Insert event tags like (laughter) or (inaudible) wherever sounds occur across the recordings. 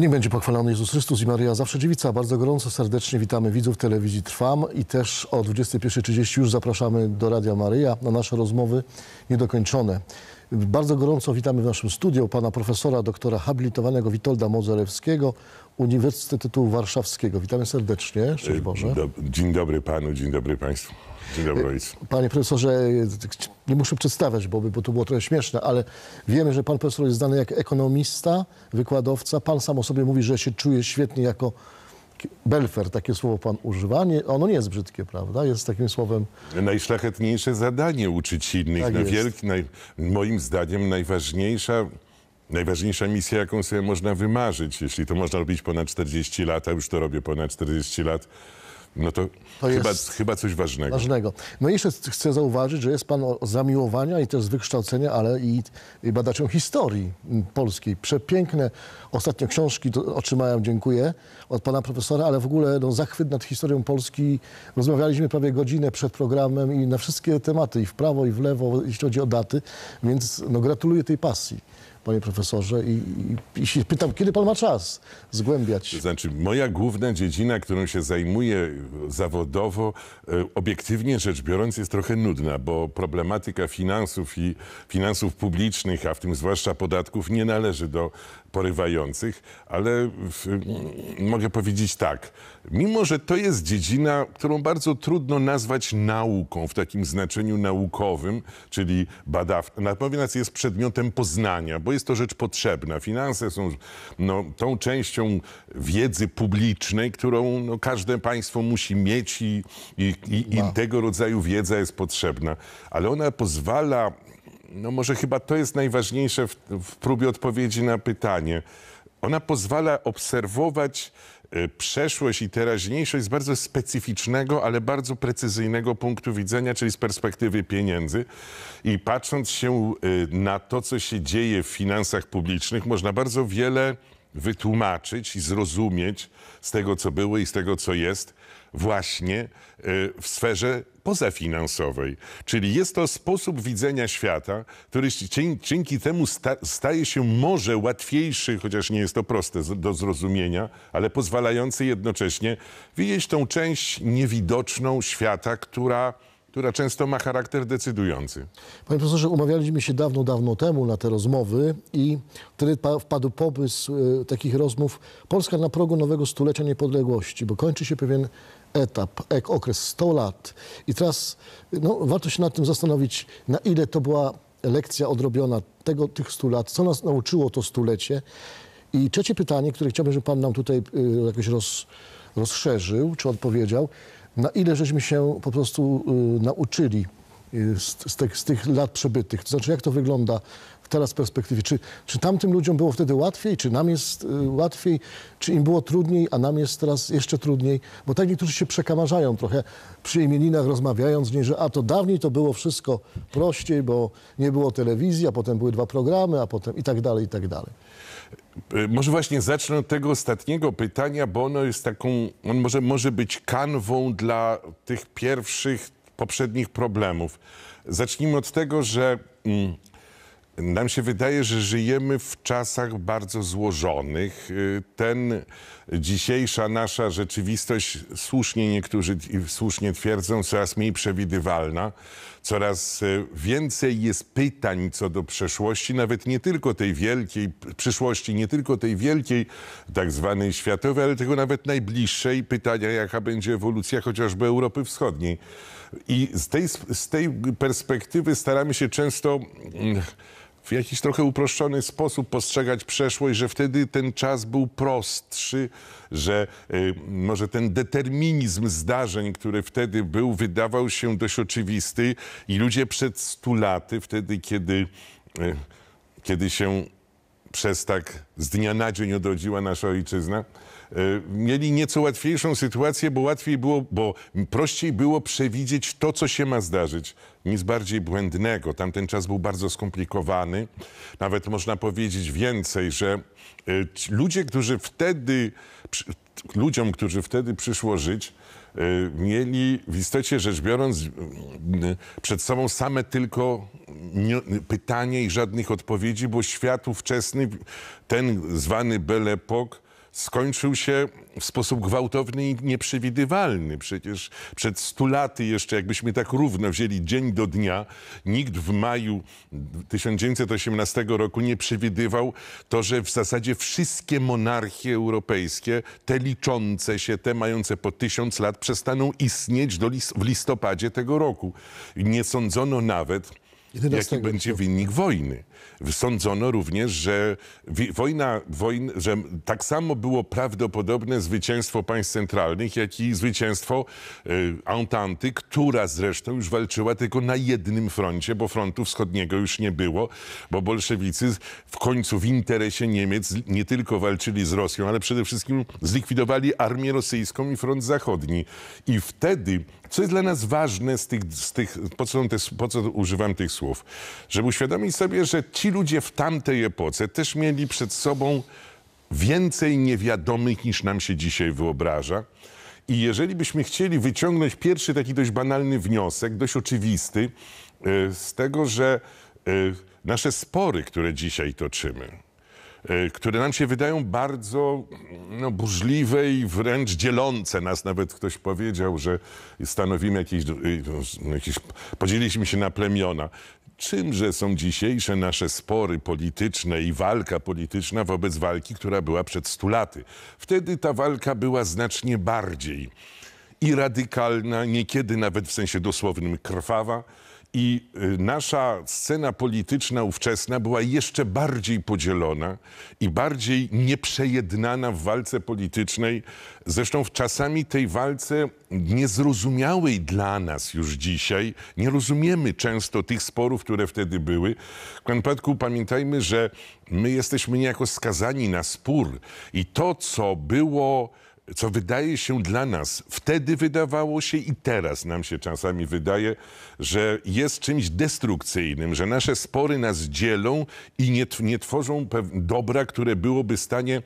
Niech będzie pochwalony Jezus Chrystus i Maria Zawsze Dziewica. Bardzo gorąco serdecznie witamy widzów telewizji Trwam i też o 21.30 już zapraszamy do Radia Maryja na nasze rozmowy niedokończone. Bardzo gorąco witamy w naszym studiu pana profesora doktora habilitowanego Witolda Mozerewskiego, Uniwersytetu Warszawskiego. Witamy serdecznie. Szczęść e, Boże. Dzień dobry panu, dzień dobry państwu. Dzień dobry. E, panie profesorze, e, nie muszę przedstawiać, bo, bo to było trochę śmieszne, ale wiemy, że pan profesor jest znany jak ekonomista, wykładowca. Pan sam o sobie mówi, że się czuje świetnie jako belfer, takie słowo pan używa. Nie, ono nie jest brzydkie, prawda? Jest takim słowem... Najszlachetniejsze zadanie uczyć innych. Tak wielki, naj, moim zdaniem najważniejsza... Najważniejsza misja, jaką sobie można wymarzyć, jeśli to można robić ponad 40 lat, a już to robię ponad 40 lat, no to, to chyba, chyba coś ważnego. Ważnego. No i jeszcze chcę zauważyć, że jest pan z zamiłowania i też z wykształcenia, ale i, i badaczem historii polskiej. Przepiękne ostatnio książki otrzymałem, dziękuję, od pana profesora, ale w ogóle no, zachwyt nad historią Polski. Rozmawialiśmy prawie godzinę przed programem i na wszystkie tematy, i w prawo, i w lewo, jeśli chodzi o daty, więc no, gratuluję tej pasji panie profesorze, i, i, i się pytam, kiedy pan ma czas zgłębiać? Znaczy, moja główna dziedzina, którą się zajmuję zawodowo, e, obiektywnie rzecz biorąc, jest trochę nudna, bo problematyka finansów i finansów publicznych, a w tym zwłaszcza podatków, nie należy do porywających, ale mogę powiedzieć tak. Mimo, że to jest dziedzina, którą bardzo trudno nazwać nauką w takim znaczeniu naukowym, czyli badawcza, natomiast jest przedmiotem poznania, bo jest to rzecz potrzebna. Finanse są no, tą częścią wiedzy publicznej, którą no, każde państwo musi mieć i, i, i, i tego rodzaju wiedza jest potrzebna, ale ona pozwala no może chyba to jest najważniejsze w, w próbie odpowiedzi na pytanie. Ona pozwala obserwować y, przeszłość i teraźniejszość z bardzo specyficznego, ale bardzo precyzyjnego punktu widzenia, czyli z perspektywy pieniędzy. I patrząc się y, na to, co się dzieje w finansach publicznych, można bardzo wiele wytłumaczyć i zrozumieć z tego, co było i z tego, co jest, właśnie e, w sferze pozafinansowej. Czyli jest to sposób widzenia świata, który dzięki temu staje się może łatwiejszy, chociaż nie jest to proste do zrozumienia, ale pozwalający jednocześnie widzieć tą część niewidoczną świata, która która często ma charakter decydujący. Panie profesorze, umawialiśmy się dawno, dawno temu na te rozmowy i wtedy wpadł pomysł e, takich rozmów Polska na progu nowego stulecia niepodległości, bo kończy się pewien etap, ek, okres 100 lat. I teraz no, warto się nad tym zastanowić, na ile to była lekcja odrobiona tego, tych 100 lat, co nas nauczyło to stulecie. I trzecie pytanie, które chciałbym, żeby pan nam tutaj e, jakoś roz, rozszerzył, czy odpowiedział na ile żeśmy się po prostu y, nauczyli y, z, z, tych, z, tych, lat przebytych. To znaczy, jak to wygląda teraz w perspektywie? Czy, czy tamtym ludziom było wtedy łatwiej, czy nam jest y, łatwiej, czy im było trudniej, a nam jest teraz jeszcze trudniej? Bo tak niektórzy się przekamarzają trochę przy imieninach, rozmawiając z niej, że a to dawniej to było wszystko prościej, bo nie było telewizji, a potem były dwa programy, a potem i tak dalej, i tak dalej. Y, może właśnie zacznę od tego ostatniego pytania, bo ono jest taką, on może, może być kanwą dla tych pierwszych poprzednich problemów. Zacznijmy od tego, że mm, nam się wydaje, że żyjemy w czasach bardzo złożonych. Y, ten dzisiejsza nasza rzeczywistość, słusznie niektórzy słusznie twierdzą, coraz mniej przewidywalna. Coraz e, więcej jest pytań co do przeszłości, nawet nie tylko tej wielkiej przyszłości, nie tylko tej wielkiej, tak zwanej światowej, ale tego nawet najbliższej pytania, jaka będzie ewolucja chociażby Europy Wschodniej. I z tej, z tej perspektywy staramy się często mm, w jakiś trochę uproszczony sposób postrzegać przeszłość, że wtedy ten czas był prostszy, że y, może ten determinizm zdarzeń, który wtedy był, wydawał się dość oczywisty i ludzie przed stu laty, wtedy kiedy, y, kiedy się przez tak z dnia na dzień odrodziła nasza ojczyzna, Y, mieli nieco łatwiejszą sytuację, bo łatwiej było, bo prościej było przewidzieć to, co się ma zdarzyć nic bardziej błędnego. Tamten czas był bardzo skomplikowany. Nawet można powiedzieć więcej, że y, ludzie, którzy wtedy, ludziom, którzy wtedy przyszło żyć, y, mieli w istocie rzecz biorąc przed sobą same tylko pytanie i żadnych odpowiedzi, bo świat ówczesny, ten zwany Belle Époque, skończył się w sposób gwałtowny i nieprzewidywalny. Przecież przed stu laty jeszcze, jakbyśmy tak równo wzięli dzień do dnia, nikt w maju 1918 roku nie przewidywał to, że w zasadzie wszystkie monarchie europejskie, te liczące się, te mające po tysiąc lat, przestaną istnieć do w listopadzie tego roku. Nie sądzono nawet, jaki będzie wynik wojny. Sądzono również, że wojna, wojn, że tak samo było prawdopodobne zwycięstwo państw centralnych, jak i zwycięstwo Entanty, y, która zresztą już walczyła tylko na jednym froncie, bo frontu wschodniego już nie było, bo bolszewicy w końcu w interesie Niemiec nie tylko walczyli z Rosją, ale przede wszystkim zlikwidowali armię rosyjską i front zachodni. I wtedy co jest dla nas ważne z tych, z tych po, co te, po co używam tych słów? Żeby uświadomić sobie, że ci ludzie w tamtej epoce też mieli przed sobą więcej niewiadomych niż nam się dzisiaj wyobraża. I jeżeli byśmy chcieli wyciągnąć pierwszy taki dość banalny wniosek, dość oczywisty, e, z tego, że e, nasze spory, które dzisiaj toczymy, Y, które nam się wydają bardzo no, burzliwe i wręcz dzielące nas. Nawet ktoś powiedział, że stanowimy jakieś, y, no, jakieś podzieliliśmy się na plemiona. Czymże są dzisiejsze nasze spory polityczne i walka polityczna wobec walki, która była przed stu laty? Wtedy ta walka była znacznie bardziej i radykalna, niekiedy nawet w sensie dosłownym krwawa. I y, nasza scena polityczna ówczesna była jeszcze bardziej podzielona i bardziej nieprzejednana w walce politycznej. Zresztą w czasami tej walce niezrozumiałej dla nas już dzisiaj. Nie rozumiemy często tych sporów, które wtedy były. W przypadku pamiętajmy, że my jesteśmy niejako skazani na spór i to, co było co wydaje się dla nas, wtedy wydawało się i teraz nam się czasami wydaje, że jest czymś destrukcyjnym, że nasze spory nas dzielą i nie, nie tworzą dobra, które byłoby w stanie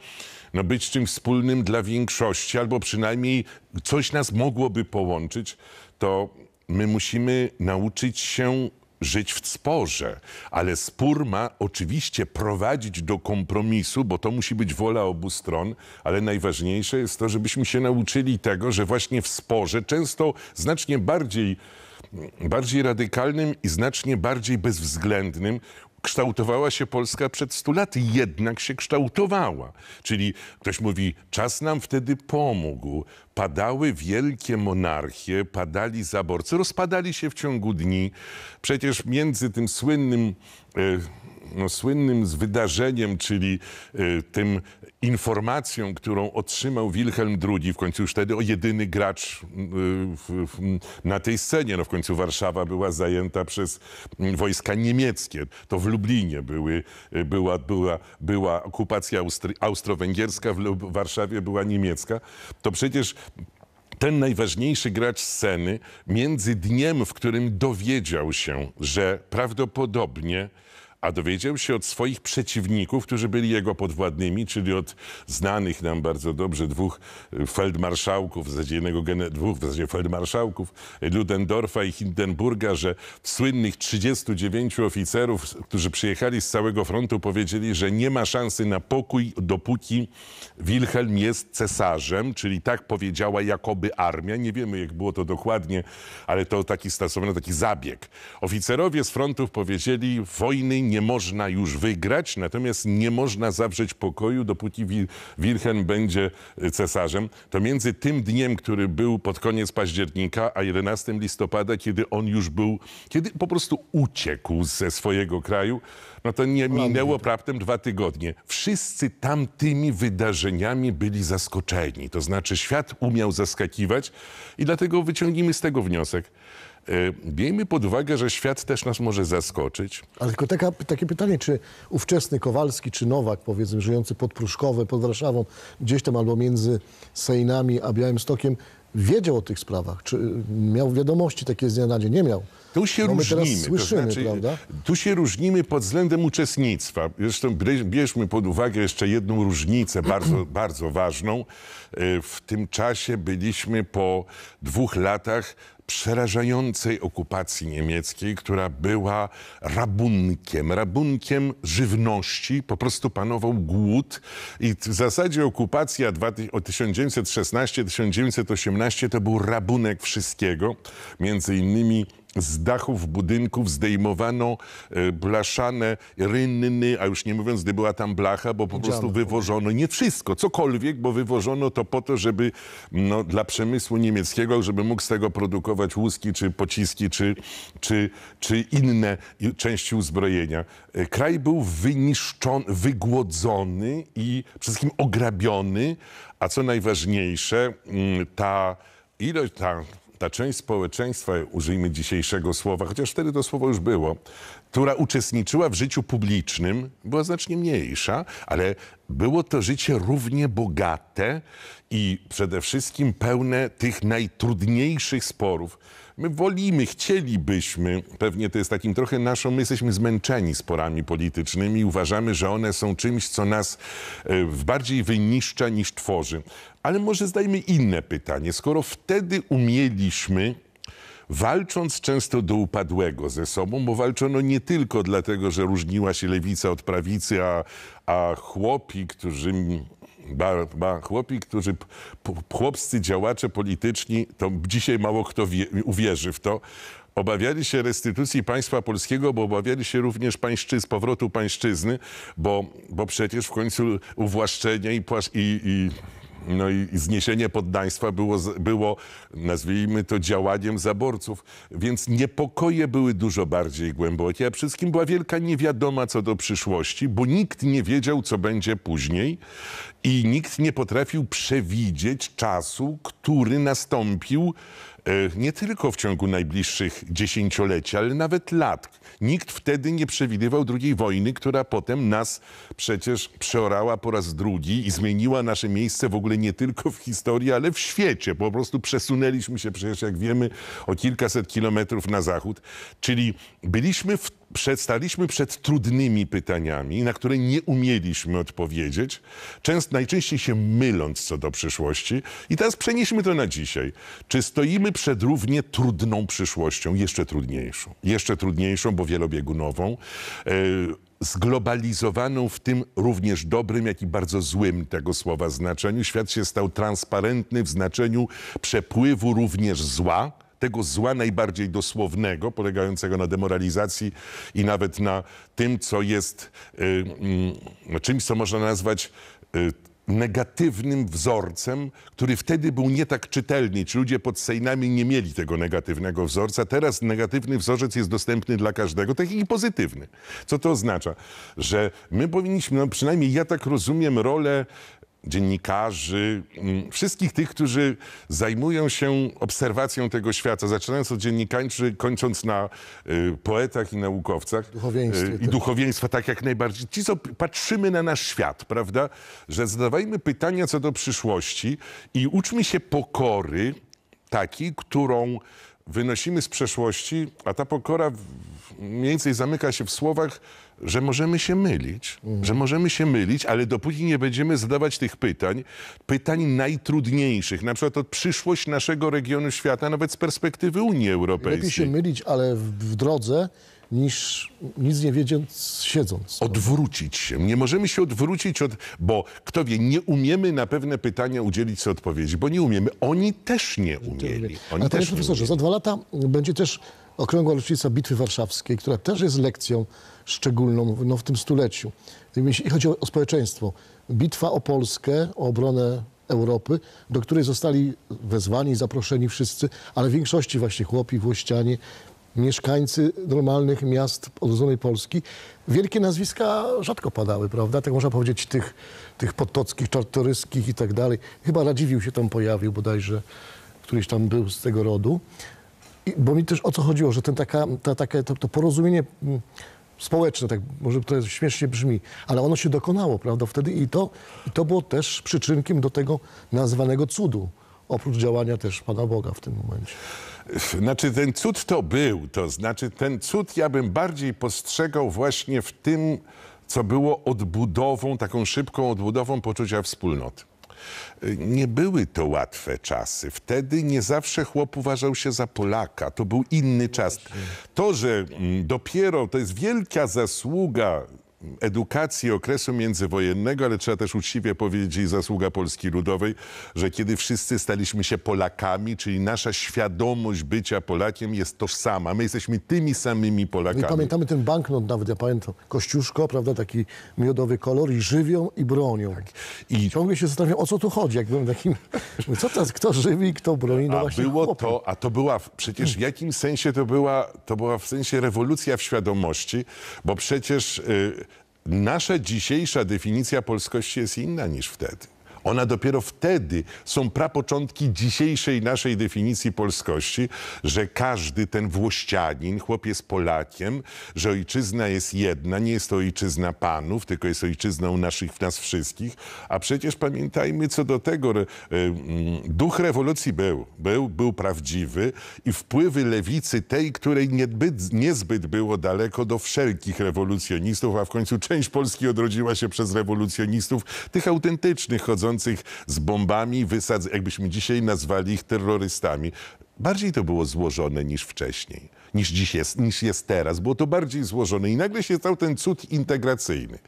no, być czymś wspólnym dla większości, albo przynajmniej coś nas mogłoby połączyć, to my musimy nauczyć się żyć w sporze, ale spór ma oczywiście prowadzić do kompromisu, bo to musi być wola obu stron, ale najważniejsze jest to, żebyśmy się nauczyli tego, że właśnie w sporze, często znacznie bardziej bardziej radykalnym i znacznie bardziej bezwzględnym kształtowała się Polska przed 100 laty, jednak się kształtowała. Czyli ktoś mówi, czas nam wtedy pomógł. Padały wielkie monarchie, padali zaborcy, rozpadali się w ciągu dni. Przecież między tym słynnym... E, no, słynnym z wydarzeniem, czyli y, tym informacją, którą otrzymał Wilhelm II, w końcu już wtedy o jedyny gracz y, na tej scenie. No w końcu Warszawa była zajęta przez mm, wojska niemieckie. To w Lublinie były, y, była, była, była okupacja Austri- austro-węgierska, w Warszawie była niemiecka. To przecież ten najważniejszy gracz sceny między dniem, w którym dowiedział się, że prawdopodobnie a dowiedział się od swoich przeciwników, którzy byli jego podwładnymi, czyli od znanych nam bardzo dobrze dwóch y, feldmarszałków, w zasadzie jednego dwóch w zasadzie feldmarszałków, y, Ludendorfa i Hindenburga, że słynnych 39 oficerów, którzy przyjechali z całego frontu, powiedzieli, że nie ma szansy na pokój, dopóki Wilhelm jest cesarzem, czyli tak powiedziała jakoby armia. Nie wiemy, jak było to dokładnie, ale to taki stosowny taki zabieg. Oficerowie z frontów powiedzieli, wojny nie nie można już wygrać, natomiast nie można zawrzeć pokoju, dopóki Wilhelm będzie y, cesarzem. To między tym dniem, który był pod koniec października, a 11 listopada, kiedy on już był, kiedy po prostu uciekł ze swojego kraju, no to nie minęło prawdem dwa tygodnie. Wszyscy tamtymi wydarzeniami byli zaskoczeni. To znaczy świat umiał zaskakiwać i dlatego wyciągnijmy z tego wniosek. Y, miejmy pod uwagę, że świat też nas może zaskoczyć. Ale tylko taka, takie pytanie, czy ówczesny Kowalski, czy Nowak, powiedzmy, żyjący pod Pruszkowę, pod Warszawą, gdzieś tam albo między Sejnami a Białymstokiem, wiedział o tych sprawach? Czy y, miał wiadomości takie z dnia na dzień? Nie miał. Tu się no różnimy. Słyszymy, to znaczy, y, prawda? Tu się różnimy pod względem uczestnictwa. Zresztą bierzmy pod uwagę jeszcze jedną różnicę (clears throat) bardzo, bardzo ważną. W tym czasie byliśmy po dwóch latach przerażającej okupacji niemieckiej, która była rabunkiem, rabunkiem żywności, po prostu panował głód i w zasadzie okupacja 1916-1918 to był rabunek wszystkiego, między innymi z dachów budynków zdejmowano e, blaszane rynny, a już nie mówiąc, gdy była tam blacha, bo po prostu wywożono nie wszystko, cokolwiek, bo wywożono to po to, żeby no, dla przemysłu niemieckiego, żeby mógł z tego produkować łuski, czy pociski, czy, czy, czy inne części uzbrojenia. E, kraj był wyniszczony, wygłodzony i przede wszystkim ograbiony, a co najważniejsze, mm, ta ilość, ta ta część społeczeństwa, użyjmy dzisiejszego słowa, chociaż wtedy to słowo już było, która uczestniczyła w życiu publicznym, była znacznie mniejsza, ale było to życie równie bogate i przede wszystkim pełne tych najtrudniejszych sporów. My wolimy, chcielibyśmy, pewnie to jest takim trochę naszą, my jesteśmy zmęczeni sporami politycznymi i uważamy, że one są czymś, co nas e, bardziej wyniszcza niż tworzy. Ale może zdajmy inne pytanie. Skoro wtedy umieliśmy walcząc często do upadłego ze sobą, bo walczono nie tylko dlatego, że różniła się lewica od prawicy, a, a chłopi, którzy Ba, ba, chłopi, którzy, chłopscy działacze polityczni, to dzisiaj mało kto wie, uwierzy w to, obawiali się restytucji państwa polskiego, bo obawiali się również pańszczyzn, powrotu pańszczyzny, bo, bo przecież w końcu uwłaszczenie i, i, i no i zniesienie poddaństwa było, było, nazwijmy to, działaniem zaborców, więc niepokoje były dużo bardziej głębokie, a wszystkim była wielka niewiadoma co do przyszłości, bo nikt nie wiedział, co będzie później i nikt nie potrafił przewidzieć czasu, który nastąpił E, nie tylko w ciągu najbliższych dziesięcioleci, ale nawet lat. Nikt wtedy nie przewidywał drugiej wojny, która potem nas przecież przeorała po raz drugi i zmieniła nasze miejsce w ogóle nie tylko w historii, ale w świecie. Po prostu przesunęliśmy się przecież, jak wiemy, o kilkaset kilometrów na zachód. Czyli byliśmy w Przedstaliśmy przed trudnymi pytaniami, na które nie umieliśmy odpowiedzieć, często, najczęściej się myląc co do przyszłości. I teraz przenieśmy to na dzisiaj. Czy stoimy przed równie trudną przyszłością, jeszcze trudniejszą? Jeszcze trudniejszą, bo wielobiegunową. E, zglobalizowaną w tym również dobrym, jak i bardzo złym tego słowa znaczeniu. Świat się stał transparentny w znaczeniu przepływu również zła tego zła najbardziej dosłownego, polegającego na demoralizacji i nawet na tym, co jest y, y, czymś, co można nazwać y, negatywnym wzorcem, który wtedy był nie tak czytelny. Ci ludzie pod Sejnami nie mieli tego negatywnego wzorca. Teraz negatywny wzorzec jest dostępny dla każdego, tak i pozytywny. Co to oznacza? Że my powinniśmy, no przynajmniej ja tak rozumiem rolę dziennikarzy, mm, wszystkich tych, którzy zajmują się obserwacją tego świata, zaczynając od dziennikarzy, kończąc na y, poetach i naukowcach. duchowieństwie. Y, I duchowieństwa tak jak najbardziej. Ci, co patrzymy na nasz świat, prawda? Że zadawajmy pytania co do przyszłości i uczmy się pokory takiej, którą wynosimy z przeszłości, a ta pokora mniej więcej zamyka się w słowach że możemy się mylić, mhm. że możemy się mylić, ale dopóki nie będziemy zadawać tych pytań, pytań najtrudniejszych, na przykład o przyszłość naszego regionu świata, nawet z perspektywy Unii Europejskiej. Lepiej się mylić, ale w, w drodze, niż nic nie wiedząc, siedząc. Odwrócić się. Nie możemy się odwrócić od... Bo kto wie, nie umiemy na pewne pytania udzielić sobie odpowiedzi, bo nie umiemy. Oni też nie umieli. Oni Ale panie profesorze, za dwa lata będzie też okrągła rocznica Bitwy Warszawskiej, która też jest lekcją szczególną no, w tym stuleciu. Jeśli chodzi o, o społeczeństwo, bitwa o Polskę, o obronę Europy, do której zostali wezwani zaproszeni wszyscy, ale w większości właśnie chłopi, włościanie, mieszkańcy normalnych miast odrodzonej Polski. Wielkie nazwiska rzadko padały, prawda? Tak można powiedzieć tych, tych potockich, czartoryskich i tak dalej. Chyba Radziwił się tam pojawił bodajże, któryś tam był z tego rodu. I, bo mi też o co chodziło, że ten taka, ta, taka, to, to porozumienie mm, społeczne, tak może to śmiesznie brzmi, ale ono się dokonało, prawda, wtedy i to, i to było też przyczynkiem do tego nazwanego cudu, oprócz działania też Pana Boga w tym momencie. Znaczy ten cud to był, to znaczy ten cud ja bym bardziej postrzegał właśnie w tym, co było odbudową, taką szybką odbudową poczucia wspólnoty. Nie były to łatwe czasy. Wtedy nie zawsze chłop uważał się za Polaka. To był inny czas. To, że mm, dopiero, to jest wielka zasługa edukacji okresu międzywojennego, ale trzeba też uczciwie powiedzieć i zasługa Polski Ludowej, że kiedy wszyscy staliśmy się Polakami, czyli nasza świadomość bycia Polakiem jest tożsama. My jesteśmy tymi samymi Polakami. No pamiętamy ten banknot nawet, ja pamiętam, Kościuszko, prawda, taki miodowy kolor i żywią i bronią. Tak. I ciągle się zastanawiam, o co tu chodzi, jak byłem takim, (laughs) co teraz, kto żywi, kto broni, no a właśnie było to, A to była, przecież w jakim sensie to była, to była w sensie rewolucja w świadomości, bo przecież... Yy, nasza dzisiejsza definicja polskości jest inna niż wtedy. Ona dopiero wtedy są prapoczątki dzisiejszej naszej definicji polskości, że każdy ten Włościanin, chłop jest Polakiem, że ojczyzna jest jedna, nie jest to ojczyzna panów, tylko jest ojczyzną naszych, nas wszystkich. A przecież pamiętajmy co do tego, e, mm, duch rewolucji był, był, był prawdziwy i wpływy lewicy, tej, której niezbyt, niezbyt było daleko do wszelkich rewolucjonistów, a w końcu część Polski odrodziła się przez rewolucjonistów, tych autentycznych chodzących z bombami, wysadz, jakbyśmy dzisiaj nazwali ich terrorystami. Bardziej to było złożone niż wcześniej, niż dziś jest, niż jest teraz. Było to bardziej złożone i nagle się stał ten cud integracyjny.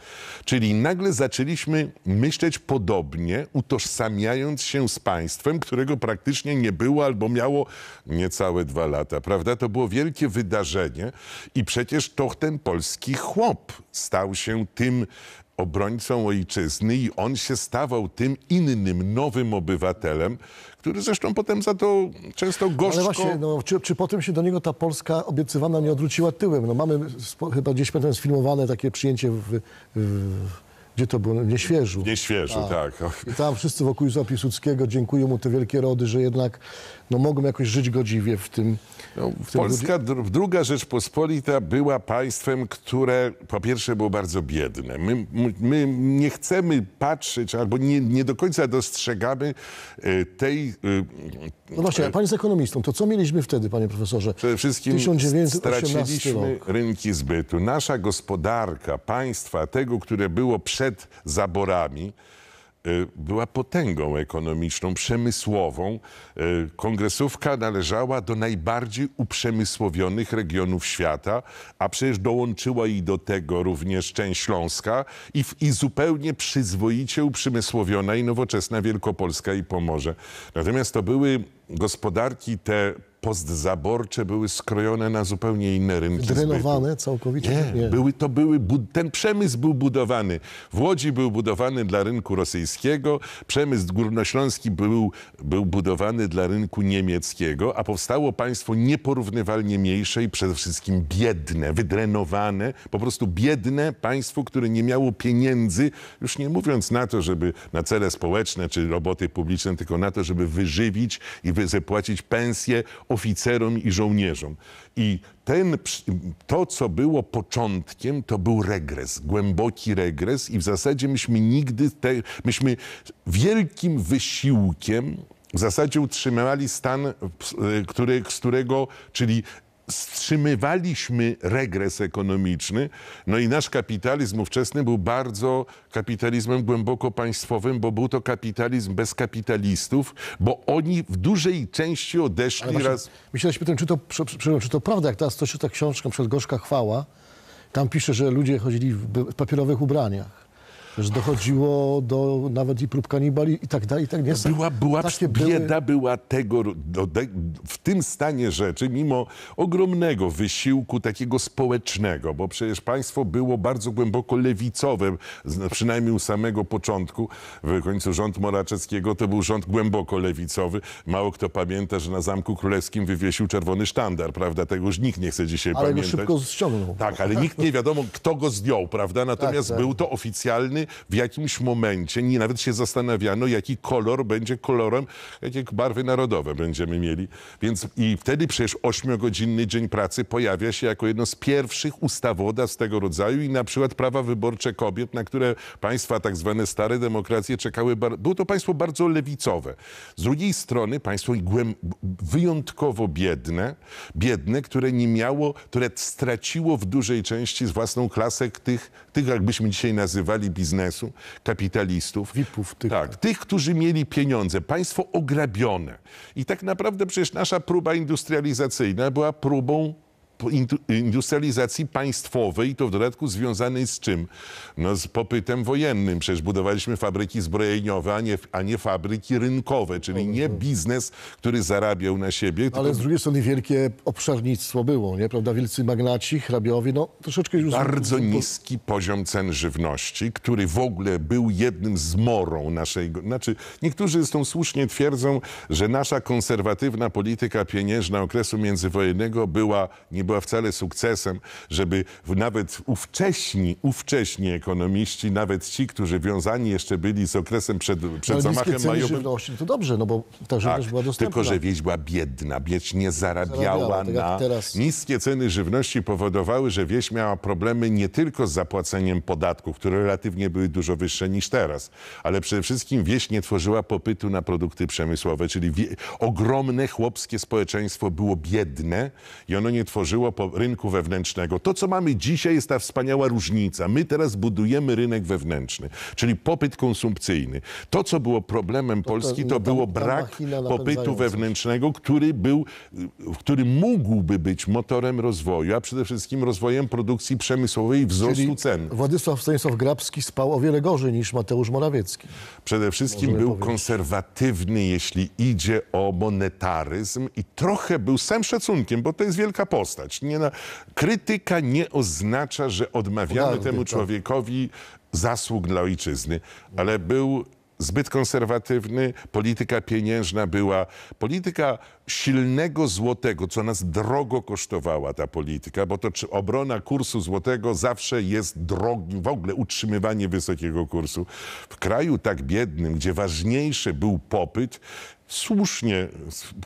Czyli nagle zaczęliśmy myśleć podobnie, utożsamiając się z państwem, którego praktycznie nie było albo miało niecałe dwa lata, prawda? To było wielkie wydarzenie i przecież to ten polski chłop stał się tym obrońcą ojczyzny i on się stawał tym innym, nowym obywatelem, który zresztą potem za to często gorzko... Ale właśnie, no, czy, czy potem się do niego ta Polska obiecywana nie odwróciła tyłem? No mamy chyba gdzieś potem sfilmowane takie przyjęcie w, w gdzie to było? Nieświeżu. Nieświeżu, tak. tak. I tam wszyscy wokół Józefa Piłsudskiego dziękują mu te wielkie rody, że jednak no, mogą jakoś żyć godziwie w tym. No, w tym Polska, godzi... druga Rzeczpospolita była państwem, które po pierwsze było bardzo biedne. My, my nie chcemy patrzeć albo nie, nie do końca dostrzegamy e, tej... E, no właśnie, a e, pan jest ekonomistą, to co mieliśmy wtedy, panie profesorze? Przede wszystkim 1918 straciliśmy rok. rynki zbytu. Nasza gospodarka państwa, tego, które było przed zaborami, Y, była potęgą ekonomiczną, przemysłową. Y, kongresówka należała do najbardziej uprzemysłowionych regionów świata, a przecież dołączyła i do tego również część Śląska i, w, i zupełnie przyzwoicie uprzemysłowiona i nowoczesna Wielkopolska i Pomorze. Natomiast to były gospodarki te postzaborcze były skrojone na zupełnie inne rynki. Drenowane zbytu. całkowicie? Nie, tak nie. Były, to były, ten przemysł był budowany. W Łodzi był budowany dla rynku rosyjskiego, przemysł górnośląski był, był budowany dla rynku niemieckiego, a powstało państwo nieporównywalnie mniejsze i przede wszystkim biedne, wydrenowane, po prostu biedne państwo, które nie miało pieniędzy, już nie mówiąc na to, żeby na cele społeczne czy roboty publiczne, tylko na to, żeby wyżywić i zapłacić pensje oficerom i żołnierzom. I ten, to, co było początkiem, to był regres, głęboki regres i w zasadzie myśmy nigdy, te, myśmy wielkim wysiłkiem w zasadzie utrzymywali stan, e, który, z którego, czyli wstrzymywaliśmy regres ekonomiczny. No i nasz kapitalizm ówczesny był bardzo kapitalizmem głęboko państwowym, bo był to kapitalizm bez kapitalistów, bo oni w dużej części odeszli właśnie, raz... Myślałeś pytam, czy to, czy to prawda, jak teraz to czyta książkę przez Gorzka Chwała, tam pisze, że ludzie chodzili w papierowych ubraniach że dochodziło do nawet i prób kanibali i tak dalej, i tak nie. Była, była Takie bieda były... była tego, do, de, w tym stanie rzeczy, mimo ogromnego wysiłku takiego społecznego, bo przecież państwo było bardzo głęboko lewicowe, przynajmniej u samego początku, w końcu rząd Moraczewskiego to był rząd głęboko lewicowy. Mało kto pamięta, że na Zamku Królewskim wywiesił czerwony sztandar, prawda? Tego już nikt nie chce dzisiaj ale pamiętać. Ale szybko zciągnął. Tak, ale nikt nie wiadomo, kto go zdjął, prawda? Natomiast tak, tak. był to oficjalny w jakimś momencie nie nawet się zastanawiano, jaki kolor będzie kolorem, tak jakie barwy narodowe będziemy mieli. Więc i wtedy przecież ośmiogodzinny dzień pracy pojawia się jako jedno z pierwszych ustawodawstw tego rodzaju i na przykład prawa wyborcze kobiet, na które państwa tak zwane stare demokracje czekały. Było to państwo bardzo lewicowe. Z drugiej strony państwo wyjątkowo biedne, biedne, które nie miało, które straciło w dużej części własną klasę tych, tych jakbyśmy dzisiaj nazywali biznes biznesu, kapitalistów. tych. Tak, tych, którzy mieli pieniądze, państwo ograbione. I tak naprawdę przecież nasza próba industrializacyjna była próbą industrializacji państwowej to w dodatku związanej z czym? No z popytem wojennym. Przecież budowaliśmy fabryki zbrojeniowe, a nie, a nie fabryki rynkowe, czyli nie mhm. biznes, który zarabiał na siebie. Ale tylko... z drugiej strony wielkie obszarnictwo było, nie? Prawda? Wielcy magnaci, hrabiowie, no troszeczkę już... Bardzo niski poziom cen żywności, który w ogóle był jednym z morą naszej... Znaczy, niektórzy zresztą słusznie twierdzą, że nasza konserwatywna polityka pieniężna okresu międzywojennego była nie była wcale sukcesem, żeby nawet ówcześni, ówcześni ekonomiści, nawet ci, którzy wiązani jeszcze byli z okresem przed, no, przed zamachem majowym... Żywności, no to dobrze, no bo ta żywność tak, była dostępna. Tylko, że wieś była biedna, wieś nie zarabiała, zarabiała tak na... Teraz... Niskie ceny żywności powodowały, że wieś miała problemy nie tylko z zapłaceniem podatków, które relatywnie były dużo wyższe niż teraz, ale przede wszystkim wieś nie tworzyła popytu na produkty przemysłowe, czyli wie... ogromne chłopskie społeczeństwo było biedne i ono nie tworzyło wydarzyło po rynku wewnętrznego. To, co mamy dzisiaj, jest ta wspaniała różnica. My teraz budujemy rynek wewnętrzny, czyli popyt konsumpcyjny. To, co było problemem to Polski, to, to było brak popytu wewnętrznego, który, był, który mógłby być motorem rozwoju, a przede wszystkim rozwojem produkcji przemysłowej i wzrostu czyli cen. Władysław Stanisław Grabski spał o wiele gorzej niż Mateusz Morawiecki. Przede wszystkim Możemy był powiedzieć. konserwatywny, jeśli idzie o monetaryzm i trochę był sam szacunkiem, bo to jest wielka postać. Nie na... Krytyka nie oznacza, że odmawiamy temu tak. człowiekowi zasług dla ojczyzny, ale był zbyt konserwatywny, polityka pieniężna była, polityka silnego złotego, co nas drogo kosztowała ta polityka, bo to czy obrona kursu złotego zawsze jest drogi, w ogóle utrzymywanie wysokiego kursu. W kraju tak biednym, gdzie ważniejszy był popyt, Słusznie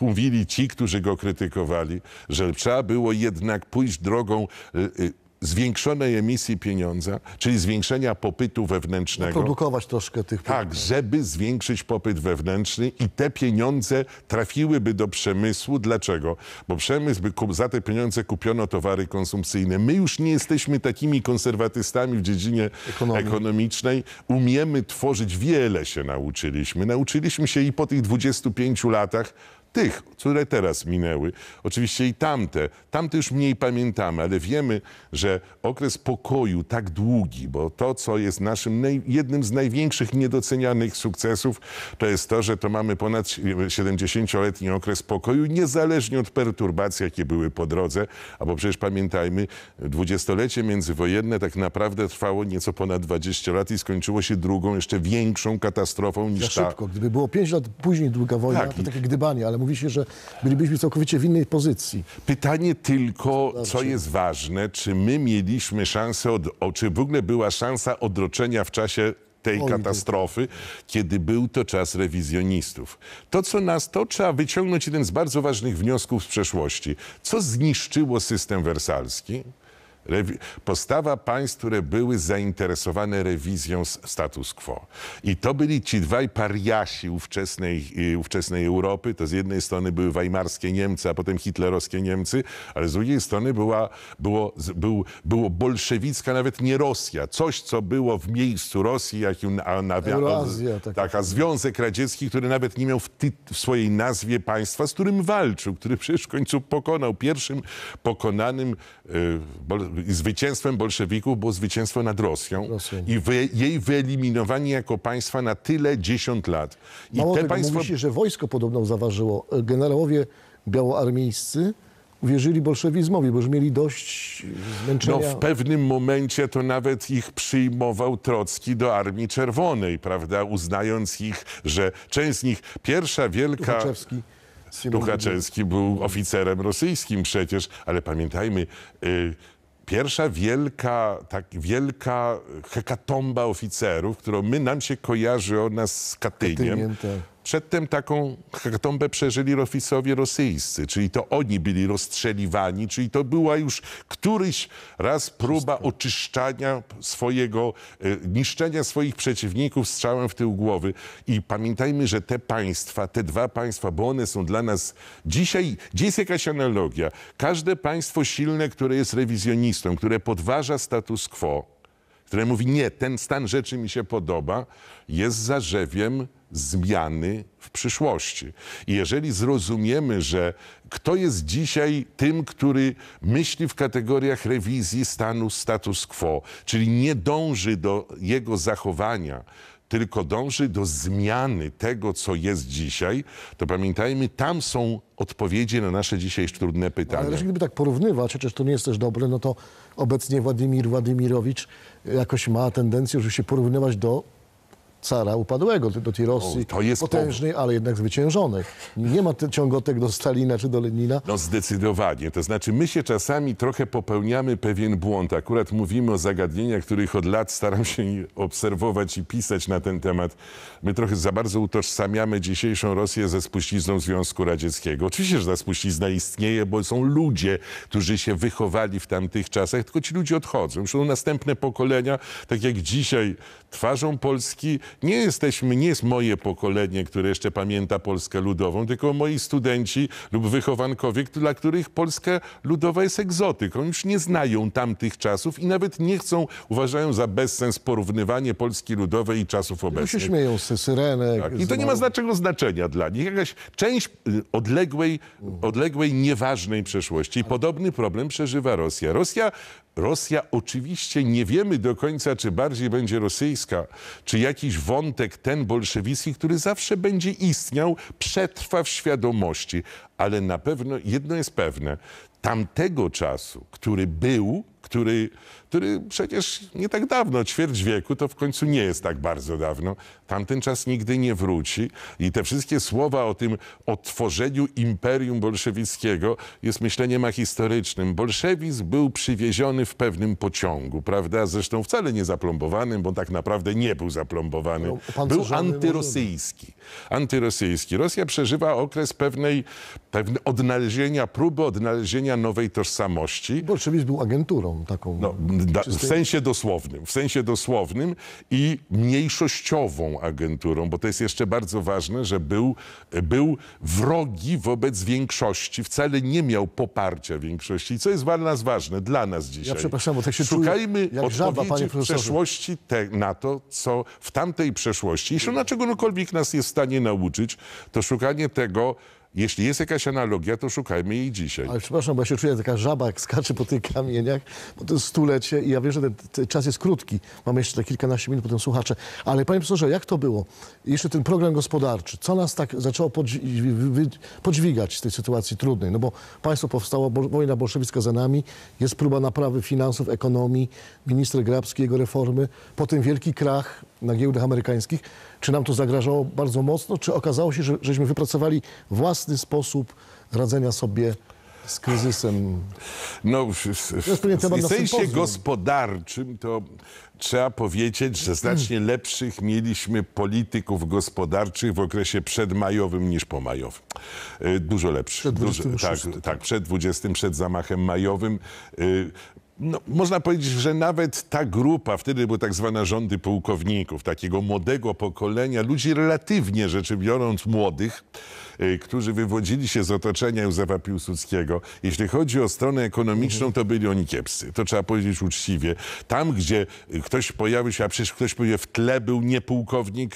mówili ci, którzy go krytykowali, że trzeba było jednak pójść drogą y, y, zwiększonej emisji pieniądza, czyli zwiększenia popytu wewnętrznego. No, produkować troszkę tych tak, pieniędzy. Tak, żeby zwiększyć popyt wewnętrzny i te pieniądze trafiłyby do przemysłu. Dlaczego? Bo przemysł by za te pieniądze kupiono towary konsumpcyjne. My już nie jesteśmy takimi konserwatystami w dziedzinie Ekonomii. ekonomicznej. Umiemy tworzyć, wiele się nauczyliśmy. Nauczyliśmy się i po tych 25 latach tych, które teraz minęły, oczywiście i tamte, tamte już mniej pamiętamy, ale wiemy, że okres pokoju tak długi, bo to, co jest naszym naj, jednym z największych niedocenianych sukcesów, to jest to, że to mamy ponad 70-letni okres pokoju, niezależnie od perturbacji, jakie były po drodze, bo przecież pamiętajmy, dwudziestolecie międzywojenne tak naprawdę trwało nieco ponad 20 lat i skończyło się drugą, jeszcze większą katastrofą niż ja szybko. ta. szybko. Gdyby było 5 lat później długa wojna, tak. to takie gdybanie, ale Mówi się, że bylibyśmy całkowicie w innej pozycji. Pytanie tylko, co jest ważne, czy my mieliśmy szansę, od, o, czy w ogóle była szansa odroczenia w czasie tej Oj, katastrofy, kiedy był to czas rewizjonistów. To, co nas to, trzeba wyciągnąć jeden z bardzo ważnych wniosków z przeszłości. Co zniszczyło system wersalski? postawa państw, które były zainteresowane rewizją status quo. I to byli ci dwaj pariasi ówczesnej, y, ówczesnej Europy. To z jednej strony były weimarskie Niemcy, a potem hitlerowskie Niemcy, ale z drugiej strony była, było, był, było bolszewicka nawet nie Rosja. Coś, co było w miejscu Rosji, jak a nawia, Eurozja, tak. tak, a Związek Radziecki, który nawet nie miał w, ty, w swojej nazwie państwa, z którym walczył, który przecież w końcu pokonał. Pierwszym pokonanym y, zwycięstwem bolszewików było zwycięstwo nad Rosją, Rosją. i wy, jej wyeliminowanie jako państwa na tyle dziesiąt lat. I Mało te tego, państwo... mówi się, że wojsko podobno zaważyło. Generałowie białoarmiejscy uwierzyli bolszewizmowi, bo już mieli dość no, zmęczenia. No w pewnym momencie to nawet ich przyjmował Trocki do Armii Czerwonej, prawda, uznając ich, że część z nich, pierwsza wielka... Tuchaczewski. Tuchaczewski był oficerem rosyjskim przecież, ale pamiętajmy... Yy, Pierwsza wielka, tak, wielka hekatomba oficerów, którą my nam się kojarzy o nas z Katyniem. tak. Przedtem taką hekatombę przeżyli roficowie rosyjscy, czyli to oni byli rozstrzeliwani, czyli to była już któryś raz próba oczyszczania swojego, e, niszczenia swoich przeciwników strzałem w tył głowy. I pamiętajmy, że te państwa, te dwa państwa, bo one są dla nas dzisiaj, gdzie jest jakaś analogia? Każde państwo silne, które jest rewizjonistą, które podważa status quo, które mówi nie, ten stan rzeczy mi się podoba, jest zarzewiem zmiany w przyszłości. I jeżeli zrozumiemy, że kto jest dzisiaj tym, który myśli w kategoriach rewizji stanu status quo, czyli nie dąży do jego zachowania, tylko dąży do zmiany tego, co jest dzisiaj, to pamiętajmy, tam są odpowiedzi na nasze dzisiejsze trudne pytania. Ale gdyby tak porównywać, chociaż to nie jest też dobre, no to obecnie Władimir Władimirowicz jakoś ma tendencję, żeby się porównywać do cara upadłego, do tej Rosji o, to jest potężnej, ale jednak zwyciężonej. Nie ma ciągotek do Stalina czy do Lenina. No zdecydowanie. To znaczy my się czasami trochę popełniamy pewien błąd. Akurat mówimy o zagadnieniach, których od lat staram się obserwować i pisać na ten temat. My trochę za bardzo utożsamiamy dzisiejszą Rosję ze spuścizną Związku Radzieckiego. Oczywiście, że ta spuścizna istnieje, bo są ludzie, którzy się wychowali w tamtych czasach, tylko ci ludzie odchodzą. Już są następne pokolenia, tak jak dzisiaj twarzą Polski nie jesteśmy, nie jest moje pokolenie, które jeszcze pamięta Polskę Ludową, tylko moi studenci lub wychowankowie, dla których Polska Ludowa jest egzotyką. Już nie znają tamtych czasów i nawet nie chcą, uważają za bezsens porównywanie Polski Ludowej i czasów no obecnych. Się śmieją z syrenek. Tak. I to nie ma znaczego znaczenia dla nich. Jakaś część y, odległej, odległej nieważnej przeszłości. I podobny problem przeżywa Rosja. Rosja Rosja oczywiście nie wiemy do końca, czy bardziej będzie rosyjska, czy jakiś wątek ten bolszewicki, który zawsze będzie istniał, przetrwa w świadomości. Ale na pewno jedno jest pewne. Tamtego czasu, który był, który, który przecież nie tak dawno, ćwierć wieku, to w końcu nie jest tak bardzo dawno. Tamten czas nigdy nie wróci i te wszystkie słowa o tym odtworzeniu imperium bolszewickiego jest myśleniem ahistorycznym. Bolszewizm był przywieziony w pewnym pociągu, prawda? Zresztą wcale nie zaplombowanym, bo tak naprawdę nie był zaplombowany. No, był antyrosyjski. Antyrosyjski. Rosja przeżywa okres pewnej, pewnej odnalezienia, próby odnalezienia nowej tożsamości. Bolszewizm był agenturą taką... no, da, w sensie dosłownym, w sensie dosłownym i mniejszościową agenturą, bo to jest jeszcze bardzo ważne, że był, był wrogi wobec większości, wcale nie miał poparcia większości, co jest dla nas ważne, dla nas dzisiaj. Ja przepraszam, bo tak się Szukajmy czuję, odpowiedzi żaba, w przeszłości te, na to, co w tamtej przeszłości, jeśli na czegokolwiek nas jest w stanie nauczyć, to szukanie tego, jeśli jest jakaś analogia, to szukajmy jej dzisiaj. Ale przepraszam, bo ja się czuję taka żaba, jak skacze po tych kamieniach, bo to jest stulecie i ja wiem, że ten, ten czas jest krótki. Mamy jeszcze te kilkanaście minut, potem słuchacze. Ale panie profesorze, jak to było? Jeszcze ten program gospodarczy. Co nas tak zaczęło podźwigać z tej sytuacji trudnej? No bo państwo powstało, bo wojna bolszewicka za nami, jest próba naprawy finansów, ekonomii, minister Grabski, jego reformy, potem wielki krach, na giełdach amerykańskich. Czy nam to zagrażało bardzo mocno, czy okazało się, że żeśmy wypracowali własny sposób radzenia sobie z kryzysem. No, w, w, w sensie gospodarczym to trzeba powiedzieć, że znacznie hmm. lepszych mieliśmy polityków gospodarczych w okresie przedmajowym niż pomajowym. Y, dużo lepszych. Przed 26. Dużo, tak, tak, przed 20, przed zamachem majowym. Y, no, można powiedzieć, że nawet ta grupa, wtedy były tak zwane rządy pułkowników, takiego młodego pokolenia, ludzi relatywnie rzeczy biorąc młodych, Y, którzy wywodzili się z otoczenia Józefa Piłsudskiego. Jeśli chodzi o stronę ekonomiczną, to byli oni kiepscy. To trzeba powiedzieć uczciwie. Tam, gdzie y, ktoś pojawił się, a przecież ktoś powie, w tle był niepułkownik,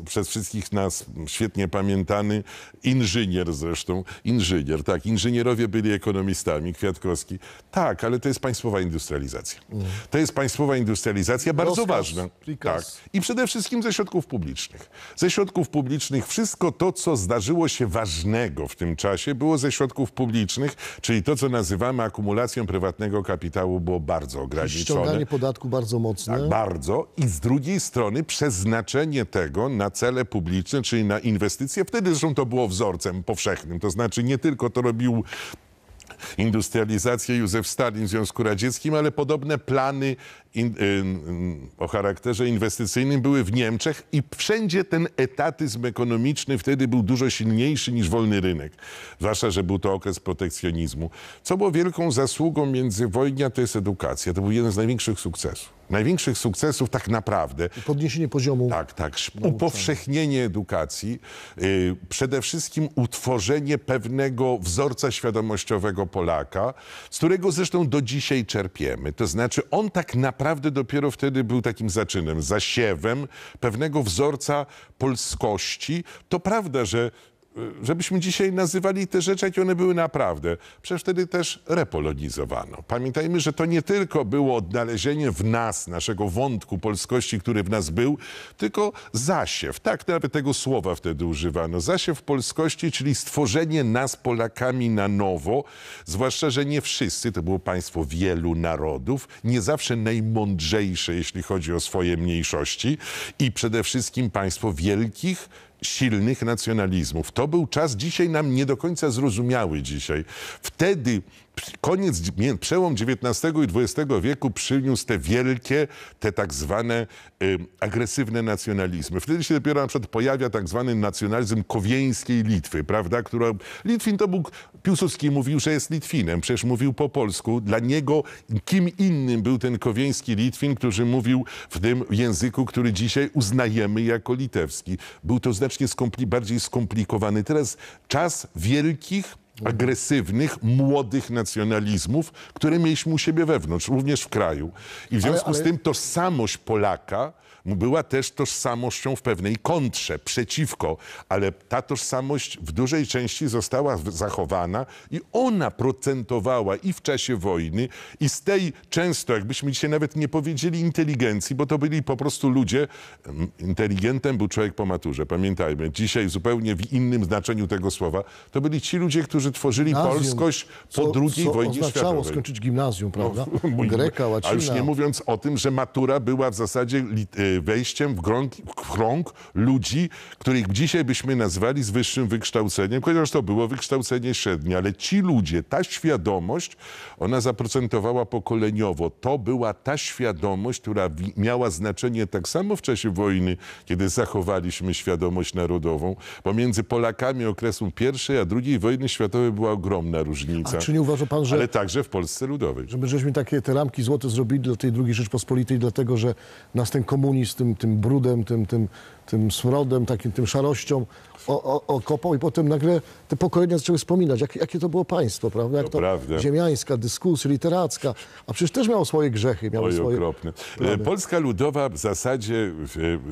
y, przez wszystkich nas świetnie pamiętany, inżynier zresztą, inżynier, tak, inżynierowie byli ekonomistami, Kwiatkowski. Tak, ale to jest państwowa industrializacja. Mm. To jest państwowa industrializacja, bardzo Rozkaz, ważna. Tak. I przede wszystkim ze środków publicznych. Ze środków publicznych wszystko to, co zdarzyło wydarzyło się ważnego w tym czasie było ze środków publicznych, czyli to, co nazywamy akumulacją prywatnego kapitału było bardzo ograniczone. Ściąganie podatku bardzo mocne. Tak, bardzo. I z drugiej strony przeznaczenie tego na cele publiczne, czyli na inwestycje. Wtedy zresztą to było wzorcem powszechnym. To znaczy nie tylko to robił industrializację Józef Stalin w Związku Radzieckim, ale podobne plany in, in, y, y, o charakterze inwestycyjnym były w Niemczech i wszędzie ten etatyzm ekonomiczny wtedy był dużo silniejszy niż wolny rynek. Zwłaszcza, że był to okres protekcjonizmu. Co było wielką zasługą międzywojnia, to jest edukacja. To był jeden z największych sukcesów. Największych sukcesów tak naprawdę. Podniesienie poziomu. Tak, tak. Upowszechnienie edukacji. Yy, przede wszystkim utworzenie pewnego wzorca świadomościowego Polaka, z którego zresztą do dzisiaj czerpiemy. To znaczy on tak naprawdę naprawdę dopiero wtedy był takim zaczynem, zasiewem pewnego wzorca polskości. To prawda, że żebyśmy dzisiaj nazywali te rzeczy, jakie one były naprawdę. Przecież wtedy też repolonizowano. Pamiętajmy, że to nie tylko było odnalezienie w nas, naszego wątku polskości, który w nas był, tylko zasiew. Tak nawet tego słowa wtedy używano. Zasiew polskości, czyli stworzenie nas Polakami na nowo, zwłaszcza, że nie wszyscy, to było państwo wielu narodów, nie zawsze najmądrzejsze, jeśli chodzi o swoje mniejszości i przede wszystkim państwo wielkich, silnych nacjonalizmów. To był czas dzisiaj nam nie do końca zrozumiały dzisiaj. Wtedy koniec, przełom XIX i XX wieku przyniósł te wielkie, te tak zwane y, agresywne nacjonalizmy. Wtedy się dopiero na przykład pojawia tak zwany nacjonalizm kowieńskiej Litwy, prawda, która... Litwin to był... Piłsudski mówił, że jest Litwinem, przecież mówił po polsku. Dla niego kim innym był ten kowieński Litwin, który mówił w tym języku, który dzisiaj uznajemy jako litewski. Był to znacznie skompli bardziej skomplikowany. Teraz czas wielkich agresywnych, młodych nacjonalizmów, które mieliśmy u siebie wewnątrz, również w kraju. I w związku ale, ale... z tym tożsamość Polaka była też tożsamością w pewnej kontrze, przeciwko, ale ta tożsamość w dużej części została zachowana i ona procentowała i w czasie wojny, i z tej często, jakbyśmy dzisiaj nawet nie powiedzieli inteligencji, bo to byli po prostu ludzie, inteligentem był człowiek po maturze, pamiętajmy, dzisiaj zupełnie w innym znaczeniu tego słowa, to byli ci ludzie, którzy tworzyli gimnazjum, polskość po co, II co wojnie światowej. skończyć gimnazjum, prawda? No, Greka, łacina. A już nie mówiąc o tym, że matura była w zasadzie y, Y, wejściem w krąg, w krąg ludzi, których dzisiaj byśmy nazwali z wyższym wykształceniem, chociaż to było wykształcenie średnie, ale ci ludzie, ta świadomość, ona zaprocentowała pokoleniowo. To była ta świadomość, która miała znaczenie tak samo w czasie wojny, kiedy zachowaliśmy świadomość narodową. Pomiędzy Polakami okresu I a II wojny światowej była ogromna różnica. A czy nie uważa pan, że... Ale także w Polsce Ludowej. Żeby żeśmy takie te ramki złote zrobili dla tej II Rzeczpospolitej, dlatego że nas ten komunizm z tym, tym brudem, tym, tym tym smrodem, takim, tym szarością okopał i potem nagle te pokolenia zaczęły wspominać, jak, jakie to było państwo, prawda? Jak to, to ziemiańska dyskusja literacka, a przecież też miało swoje grzechy. Miało Oj, swoje okropne. E, Polska Ludowa w zasadzie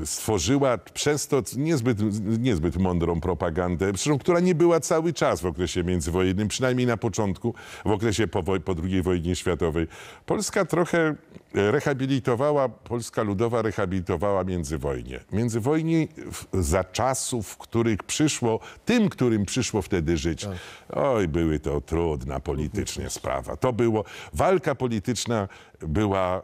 stworzyła przez to niezbyt, niezbyt mądrą propagandę, która nie była cały czas w okresie międzywojennym, przynajmniej na początku, w okresie po, po II wojnie światowej. Polska trochę rehabilitowała, Polska Ludowa rehabilitowała międzywojnie. Międzywojnie za czasów, w których przyszło, tym, którym przyszło wtedy żyć. Tak. Oj, były to trudna politycznie sprawa. To było, walka polityczna była y,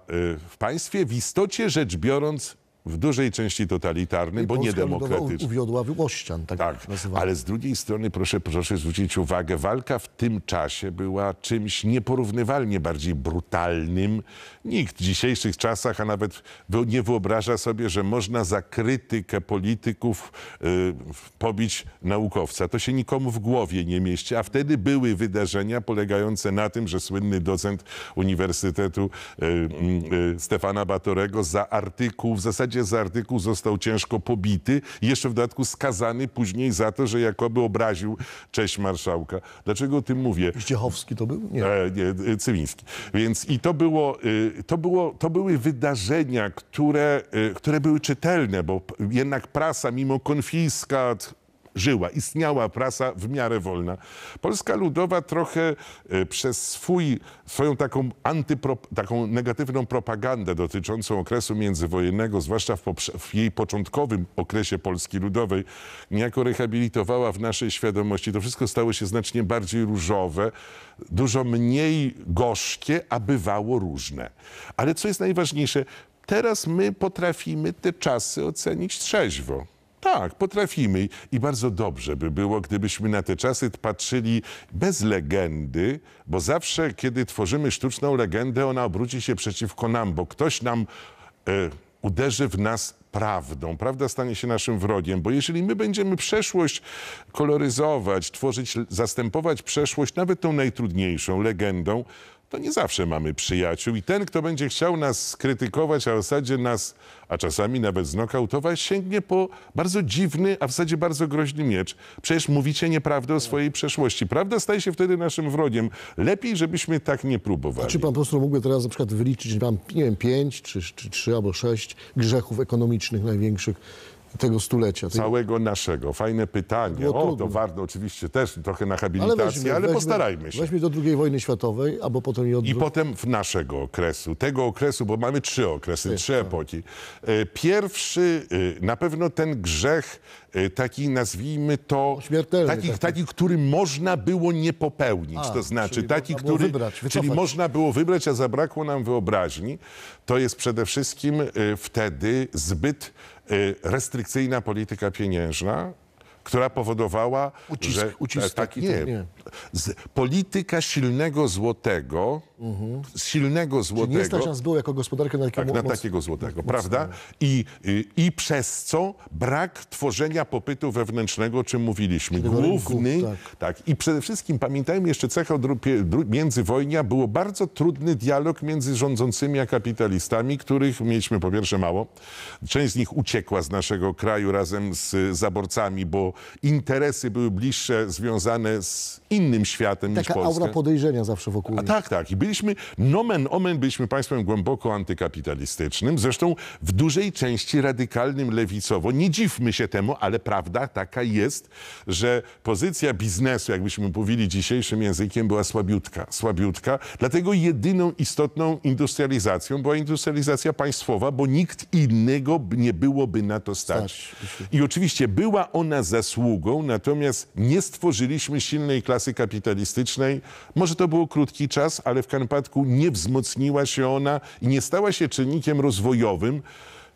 w państwie w istocie rzecz biorąc w dużej części totalitarny, I bo Polska niedemokratyczny. uwiodła Włościan, tak, tak Ale z drugiej strony, proszę, proszę zwrócić uwagę, walka w tym czasie była czymś nieporównywalnie bardziej brutalnym. Nikt w dzisiejszych czasach, a nawet nie wyobraża sobie, że można za krytykę polityków y, pobić naukowca. To się nikomu w głowie nie mieści, a wtedy były wydarzenia polegające na tym, że słynny docent Uniwersytetu y, y, y Stefana Batorego za artykuł w zasadzie sądzie za artykuł został ciężko pobity i jeszcze w dodatku skazany później za to, że jakoby obraził cześć marszałka. Dlaczego o tym mówię? Zdziechowski to był? Nie. E, nie e, Cywiński. Więc i to było, y, to było, to były wydarzenia, które, y, które były czytelne, bo jednak prasa mimo konfiskat, żyła, istniała prasa w miarę wolna. Polska Ludowa trochę e, przez swój, swoją taką, antypro, taką negatywną propagandę dotyczącą okresu międzywojennego, zwłaszcza w, w jej początkowym okresie Polski Ludowej, niejako rehabilitowała w naszej świadomości. To wszystko stało się znacznie bardziej różowe, dużo mniej gorzkie, a bywało różne. Ale co jest najważniejsze, teraz my potrafimy te czasy ocenić trzeźwo. Tak, potrafimy i bardzo dobrze by było, gdybyśmy na te czasy patrzyli bez legendy, bo zawsze, kiedy tworzymy sztuczną legendę, ona obróci się przeciwko nam, bo ktoś nam e, uderzy w nas prawdą, prawda stanie się naszym wrogiem, bo jeżeli my będziemy przeszłość koloryzować, tworzyć, zastępować przeszłość, nawet tą najtrudniejszą legendą, to nie zawsze mamy przyjaciół i ten, kto będzie chciał nas skrytykować, a w zasadzie nas, a czasami nawet znokautować, sięgnie po bardzo dziwny, a w zasadzie bardzo groźny miecz. Przecież mówicie nieprawdę o swojej przeszłości. Prawda staje się wtedy naszym wrogiem. Lepiej, żebyśmy tak nie próbowali. Czy pan profesor mógłby teraz na przykład wyliczyć mam nie wiem, pięć, czy, czy trzy albo sześć grzechów ekonomicznych największych, tego stulecia. Całego naszego. Fajne pytanie. o, to warto oczywiście też trochę na habilitację, ale, weźmy, ale weźmy, postarajmy się. Weźmy do II wojny światowej, albo potem i od... I potem w naszego okresu, tego okresu, bo mamy trzy okresy, trzy tak. epoki. E, pierwszy, e, na pewno ten grzech, e, taki nazwijmy to, taki, taki. taki, który można było nie popełnić, a, to znaczy taki, który, wybrać, czyli można było wybrać, a zabrakło nam wyobraźni, to jest przede wszystkim wtedy zbyt Y, restrykcyjna polityka pieniężna, która powodowała, ucisk, że e, ucisk tak, nie, nie. Z, polityka silnego złotego z mhm. silnego złotego. Czyli nie stać nas było jako gospodarkę na takiego, tak, na takiego złotego, prawda? I, I, y, I przez co brak tworzenia popytu wewnętrznego, o czym mówiliśmy. Czyli Główny, rynku, tak. tak. I przede wszystkim pamiętajmy jeszcze cechę międzywojnia, było bardzo trudny dialog między rządzącymi a kapitalistami, których mieliśmy po pierwsze mało. Część z nich uciekła z naszego kraju razem z zaborcami, bo interesy były bliższe, związane z innym światem Taka niż Polska. Taka aura podejrzenia zawsze wokół. A, tak, tak. I byliśmy, nomen omen, byliśmy państwem głęboko antykapitalistycznym, zresztą w dużej części radykalnym lewicowo. Nie dziwmy się temu, ale prawda taka jest, że pozycja biznesu, jakbyśmy mówili dzisiejszym językiem, była słabiutka. Słabiutka, dlatego jedyną istotną industrializacją była industrializacja państwowa, bo nikt innego nie byłoby na to stać. I oczywiście była ona zasługą, natomiast nie stworzyliśmy silnej klasy kapitalistycznej. Może to był krótki czas, ale w każdym Podkarpatku nie wzmocniła się ona i nie stała się czynnikiem rozwojowym,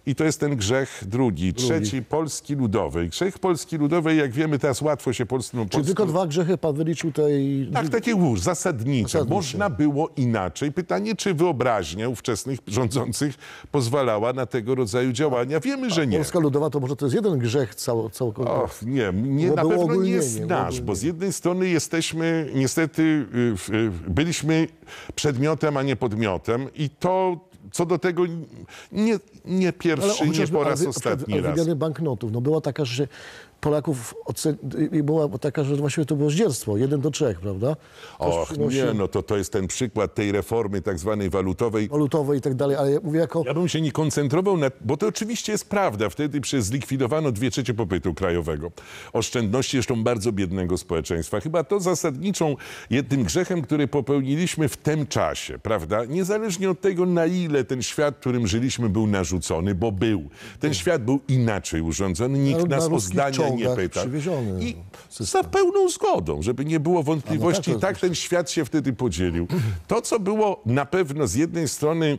i to jest ten grzech drugi. Trzeci, polski ludowy. Grzech polski ludowy, jak wiemy, teraz łatwo się polskim... Czy tylko dwa grzechy pan wyliczył tej... Tak, takie już, zasadnicze. zasadnicze. Można było inaczej. Pytanie, czy wyobraźnia ówczesnych rządzących pozwalała na tego rodzaju działania? Wiemy, że nie. Polska ludowa to może to jest jeden grzech cał, całkowicie. Och, nie, nie na pewno nie znasz, bo z jednej strony jesteśmy, niestety, y, y, byliśmy przedmiotem, a nie podmiotem i to co do tego nie, nie pierwszy, nie po raz ostatni raz. banknotów. No była taka, że Polaków ocen- była taka, że właściwie to było zdzierstwo, Jeden do trzech, prawda? Ktoś Och, przynosi- nie, no to, to jest ten przykład tej reformy tak zwanej walutowej. Walutowej i tak dalej, ale ja mówię jako... Ja bym się nie koncentrował na... Bo to oczywiście jest prawda. Wtedy przez zlikwidowano dwie trzecie popytu krajowego. Oszczędności zresztą bardzo biednego społeczeństwa. Chyba to zasadniczą jednym grzechem, który popełniliśmy w tym czasie, prawda? Niezależnie od tego, na ile ten świat, którym żyliśmy, był narzucony, bo był. Ten świat był inaczej urządzony. Nikt Na- nas o ruskich nie pytam. I za pełną zgodą, żeby nie było no wątpliwości, no tak, tak ten świat się wtedy podzielił. To, co było na pewno z jednej strony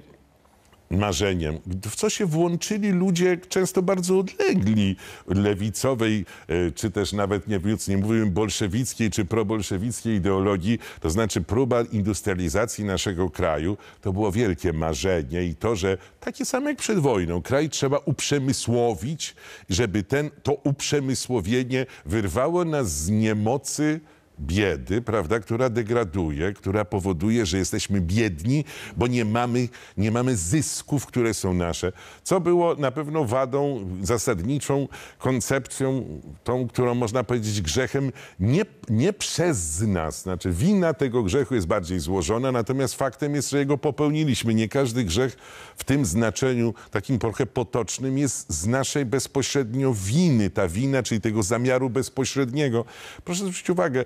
marzeniem, w co się włączyli ludzie często bardzo odlegli lewicowej, e, czy też nawet nie, nie mówimy bolszewickiej czy probolszewickiej ideologii, to znaczy próba industrializacji naszego kraju, to było wielkie marzenie i to, że takie same jak przed wojną, kraj trzeba uprzemysłowić, żeby ten, to uprzemysłowienie wyrwało nas z niemocy biedy, prawda, która degraduje, która powoduje, że jesteśmy biedni, bo nie mamy, nie mamy zysków, które są nasze, co było na pewno wadą zasadniczą, koncepcją, tą, którą można powiedzieć grzechem, nie, nie przez nas. Znaczy wina tego grzechu jest bardziej złożona, natomiast faktem jest, że jego popełniliśmy. Nie każdy grzech w tym znaczeniu, takim trochę potocznym, jest z naszej bezpośrednio winy. Ta wina, czyli tego zamiaru bezpośredniego. Proszę zwrócić uwagę,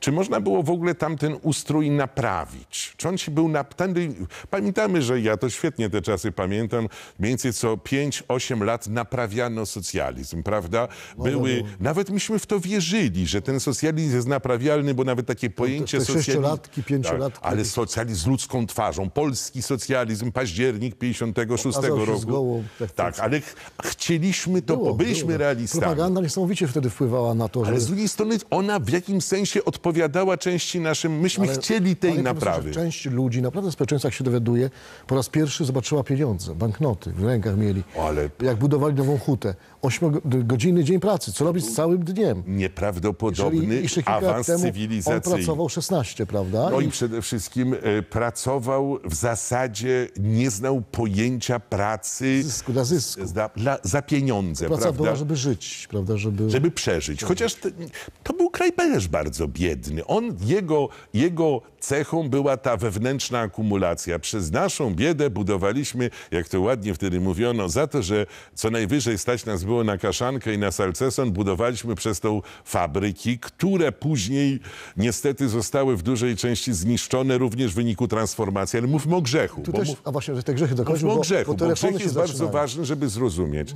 Czy można było w ogóle tamten ustrój naprawić? Czy on się był napędy? Pamiętamy, że ja to świetnie te czasy pamiętam. Mniej więcej co 5-8 lat naprawiano socjalizm, prawda? Były, nawet myśmy w to wierzyli, że ten socjalizm jest naprawialny, bo nawet takie no pojęcie socjalizmu. Sześciolatki, pięciolatki. Tak, ale socjalizm z ludzką twarzą. Polski socjalizm, październik 56 roku. Zgołą, tak, tak, tak, ale chcieliśmy to, było, byliśmy było. realistami. Propaganda niesamowicie wtedy wpływała na to, że... Ale z drugiej strony ona w jakimś sensie odpowiadała odpowiadała części naszym. Myśmy ale, chcieli tej naprawy. Część ludzi, naprawdę społeczeństwo, jak się dowiaduje, po raz pierwszy zobaczyła pieniądze, banknoty w rękach mieli. Ale... Jak budowali nową hutę. 8-godzinny dzień pracy. Co robić z całym dniem? Nieprawdopodobny Jeżeli, awans cywilizacyjny. On pracował 16, prawda? No i przede wszystkim e, pracował w zasadzie, nie znał pojęcia pracy. Zysku, dla zysku. Za, dla, za pieniądze, Praca prawda? Była, żeby żyć, prawda? Żeby, żeby przeżyć. Chociaż to, to był kraj też bardzo biedny. On, jego, jego cechą była ta wewnętrzna akumulacja. Przez naszą biedę budowaliśmy, jak to ładnie wtedy mówiono, za to, że co najwyżej stać nas było było na kaszankę i na salceson, budowaliśmy przez tą fabryki, które później niestety zostały w dużej części zniszczone również w wyniku transformacji. Ale mówmy o grzechu. Tu bo też, mów, a właśnie, że te grzechy dokończmy, mówmy o grzechu, bo, bo grzech jest bardzo ważny, żeby zrozumieć.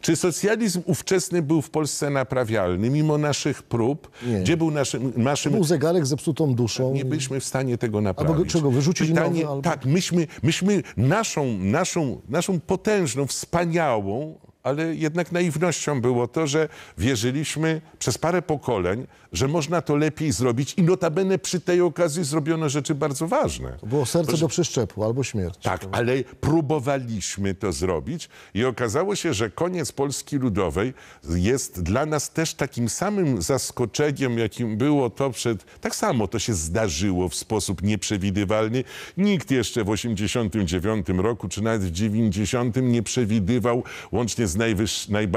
Czy socjalizm ówczesny był w Polsce naprawialny, mimo naszych prób? Nie. Gdzie był naszym... naszym... Był zegarek z zepsutą duszą. Nie byliśmy w stanie tego naprawić. Albo czego, wyrzucić Pytanie, nowy, albo... Tak, myśmy, myśmy naszą, naszą, naszą potężną, wspaniałą ale jednak naiwnością było to, że wierzyliśmy przez parę pokoleń, że można to lepiej zrobić i notabene przy tej okazji zrobiono rzeczy bardzo ważne. To było serce Bo, do przeszczepu albo śmierć. Tak, to. ale próbowaliśmy to zrobić i okazało się, że koniec Polski Ludowej jest dla nas też takim samym zaskoczeniem, jakim było to przed... Tak samo to się zdarzyło w sposób nieprzewidywalny. Nikt jeszcze w 89 roku, czy nawet w 90 nie przewidywał, łącznie z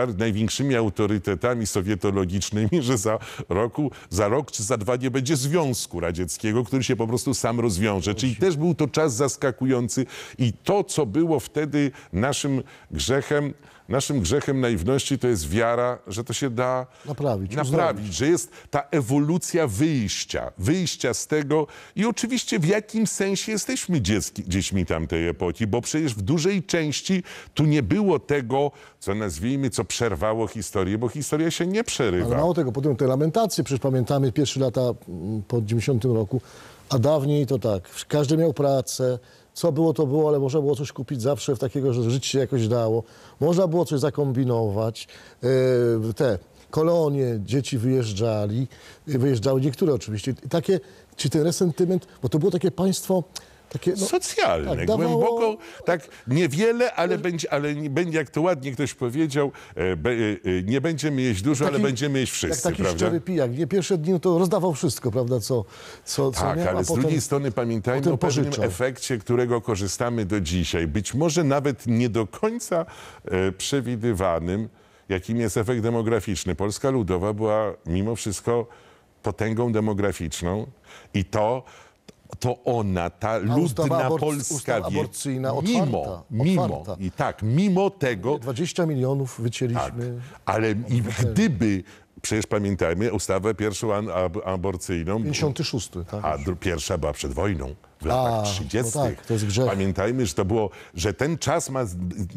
z największymi autorytetami sowietologicznymi, że za, roku, za rok czy za dwa nie będzie Związku Radzieckiego, który się po prostu sam rozwiąże. Czyli też był to czas zaskakujący i to, co było wtedy naszym grzechem, naszym grzechem naiwności to jest wiara, że to się da naprawić, naprawić że jest ta ewolucja wyjścia, wyjścia z tego i oczywiście w jakim sensie jesteśmy dzieski, dziećmi tamtej epoki, bo przecież w dużej części tu nie było tego, co nazwijmy, co przerwało historię, bo historia się nie przerywa. Ale mało tego, potem te lamentacje, przecież pamiętamy pierwsze lata mm, po 90 roku, a dawniej to tak, każdy miał pracę, co było, to było, ale można było coś kupić zawsze w takiego, że żyć się jakoś dało. Można było coś zakombinować. Yy, te kolonie, dzieci wyjeżdżali, wyjeżdżały niektóre oczywiście. I takie, czy ten resentyment, bo to było takie państwo takie, no, socjalne, tak, dawało... głęboko, tak niewiele, ale będzie, ale będzie, jak to ładnie ktoś powiedział, e, be, e, e, nie będziemy jeść dużo, taki, ale będziemy jeść wszyscy, jak taki prawda? szczery pijak. Nie pierwsze dni no to rozdawał wszystko, prawda, co, co, co Tak, miał, ale z drugiej strony pamiętajmy o pewnym efekcie, którego korzystamy do dzisiaj. Być może nawet nie do końca przewidywanym, jakim jest efekt demograficzny. Polska Ludowa była mimo wszystko potęgą demograficzną i to to ona, ta ludna aborc- Polska wie, otwarta, mimo, mimo, i tak, mimo tego, 20 milionów tak, wycięliśmy. ale i gdyby, przecież pamiętajmy, ustawę pierwszą ab- aborcyjną, 56, tak? a pierwsza była przed wojną. W latach 30. no tak, to jest grzech. Pamiętajmy, że to było, że ten czas ma.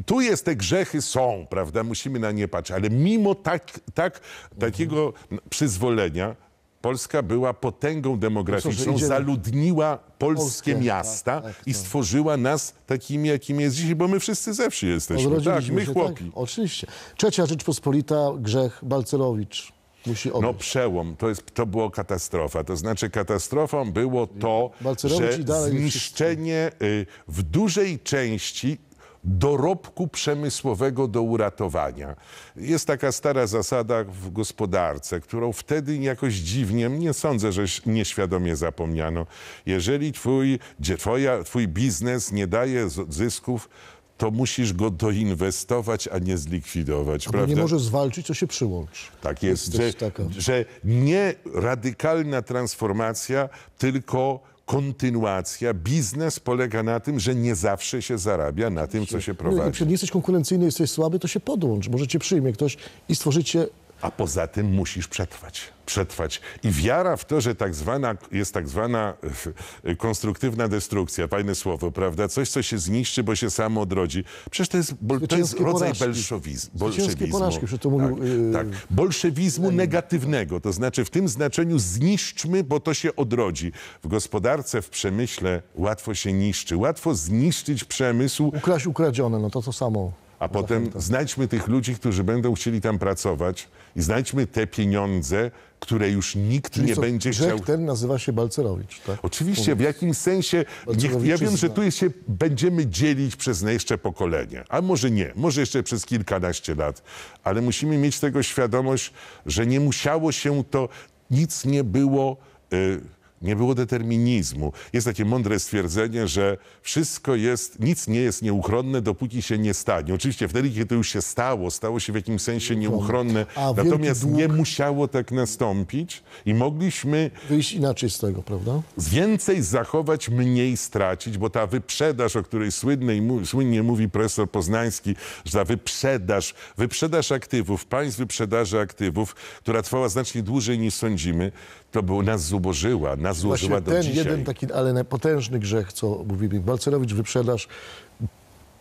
Tu jest te grzechy są, prawda? Musimy na nie patrzeć, ale mimo tak, tak, takiego przyzwolenia Polska była potęgą demograficzną, no zaludniła polskie miasta tak, tak, i tak. stworzyła nas takimi, jakimi jest dzisiaj, bo my wszyscy ze wsi jesteśmy. Tak, my się, tak? chłopi. Oczywiście. Trzecia Rzeczpospolita, grzech Balcerowicz. Musi odejść. no przełom, to, jest, to było katastrofa. To znaczy katastrofą było to, że zniszczenie y, w dużej części dorobku przemysłowego do uratowania. Jest taka stara zasada w gospodarce, którą wtedy jakoś dziwnie, nie sądzę, że nieświadomie zapomniano. Jeżeli twój, gdzie twoja, twój biznes nie daje zysków, to musisz go doinwestować, a nie zlikwidować. A nie możesz zwalczyć, co się przyłączy. Tak jest, jest że, że nie radykalna transformacja, tylko kontynuacja. Biznes polega na tym, że nie zawsze się zarabia na tym, co się no prowadzi. Jeśli nie jesteś konkurencyjny, jesteś słaby, to się podłącz. Możecie przyjmie ktoś i stworzycie a poza tym musisz przetrwać. Przetrwać. I wiara w to, że tak zwana, jest tak zwana konstruktywna destrukcja, fajne słowo, prawda? Coś, co się zniszczy, bo się samo odrodzi. Przecież to jest, bol, to jest rodzaj bolszewizmu. Porażki, to mówił, tak, y, tak. Bolszewizmu negatywnego, to znaczy w tym znaczeniu zniszczmy, bo to się odrodzi. W gospodarce, w przemyśle łatwo się niszczy. Łatwo zniszczyć przemysł. Ukraść ukradzione, no to to samo. A potem znajdźmy tych ludzi, którzy będą chcieli tam pracować i znajdźmy te pieniądze, które już nikt Czyli nie co, będzie chciał. chciał. ten nazywa się Balcerowicz, tak? Oczywiście, w jakimś sensie, ja wiem, że tu się będziemy dzielić przez jeszcze pokolenie, a może nie, może jeszcze przez kilkanaście lat, ale musimy mieć tego świadomość, że nie musiało się to, nic nie było... Yy, nie było determinizmu. Jest takie mądre stwierdzenie, że wszystko jest, nic nie jest nieuchronne, dopóki się nie stanie. Oczywiście wtedy, kiedy to już się stało, stało się w jakimś sensie nieuchronne, A natomiast dług... nie musiało tak nastąpić i mogliśmy... Wyjść inaczej z tego, prawda? Więcej zachować, mniej stracić, bo ta wyprzedaż, o której słynnie mówi profesor Poznański, że ta wyprzedaż, wyprzedaż aktywów, państw wyprzedaży aktywów, która trwała znacznie dłużej niż sądzimy, to był nas zubożyła, nas zubożyła do ten dzisiaj. jeden taki, ale potężny grzech, co mówili, Balcerowicz wyprzedaż,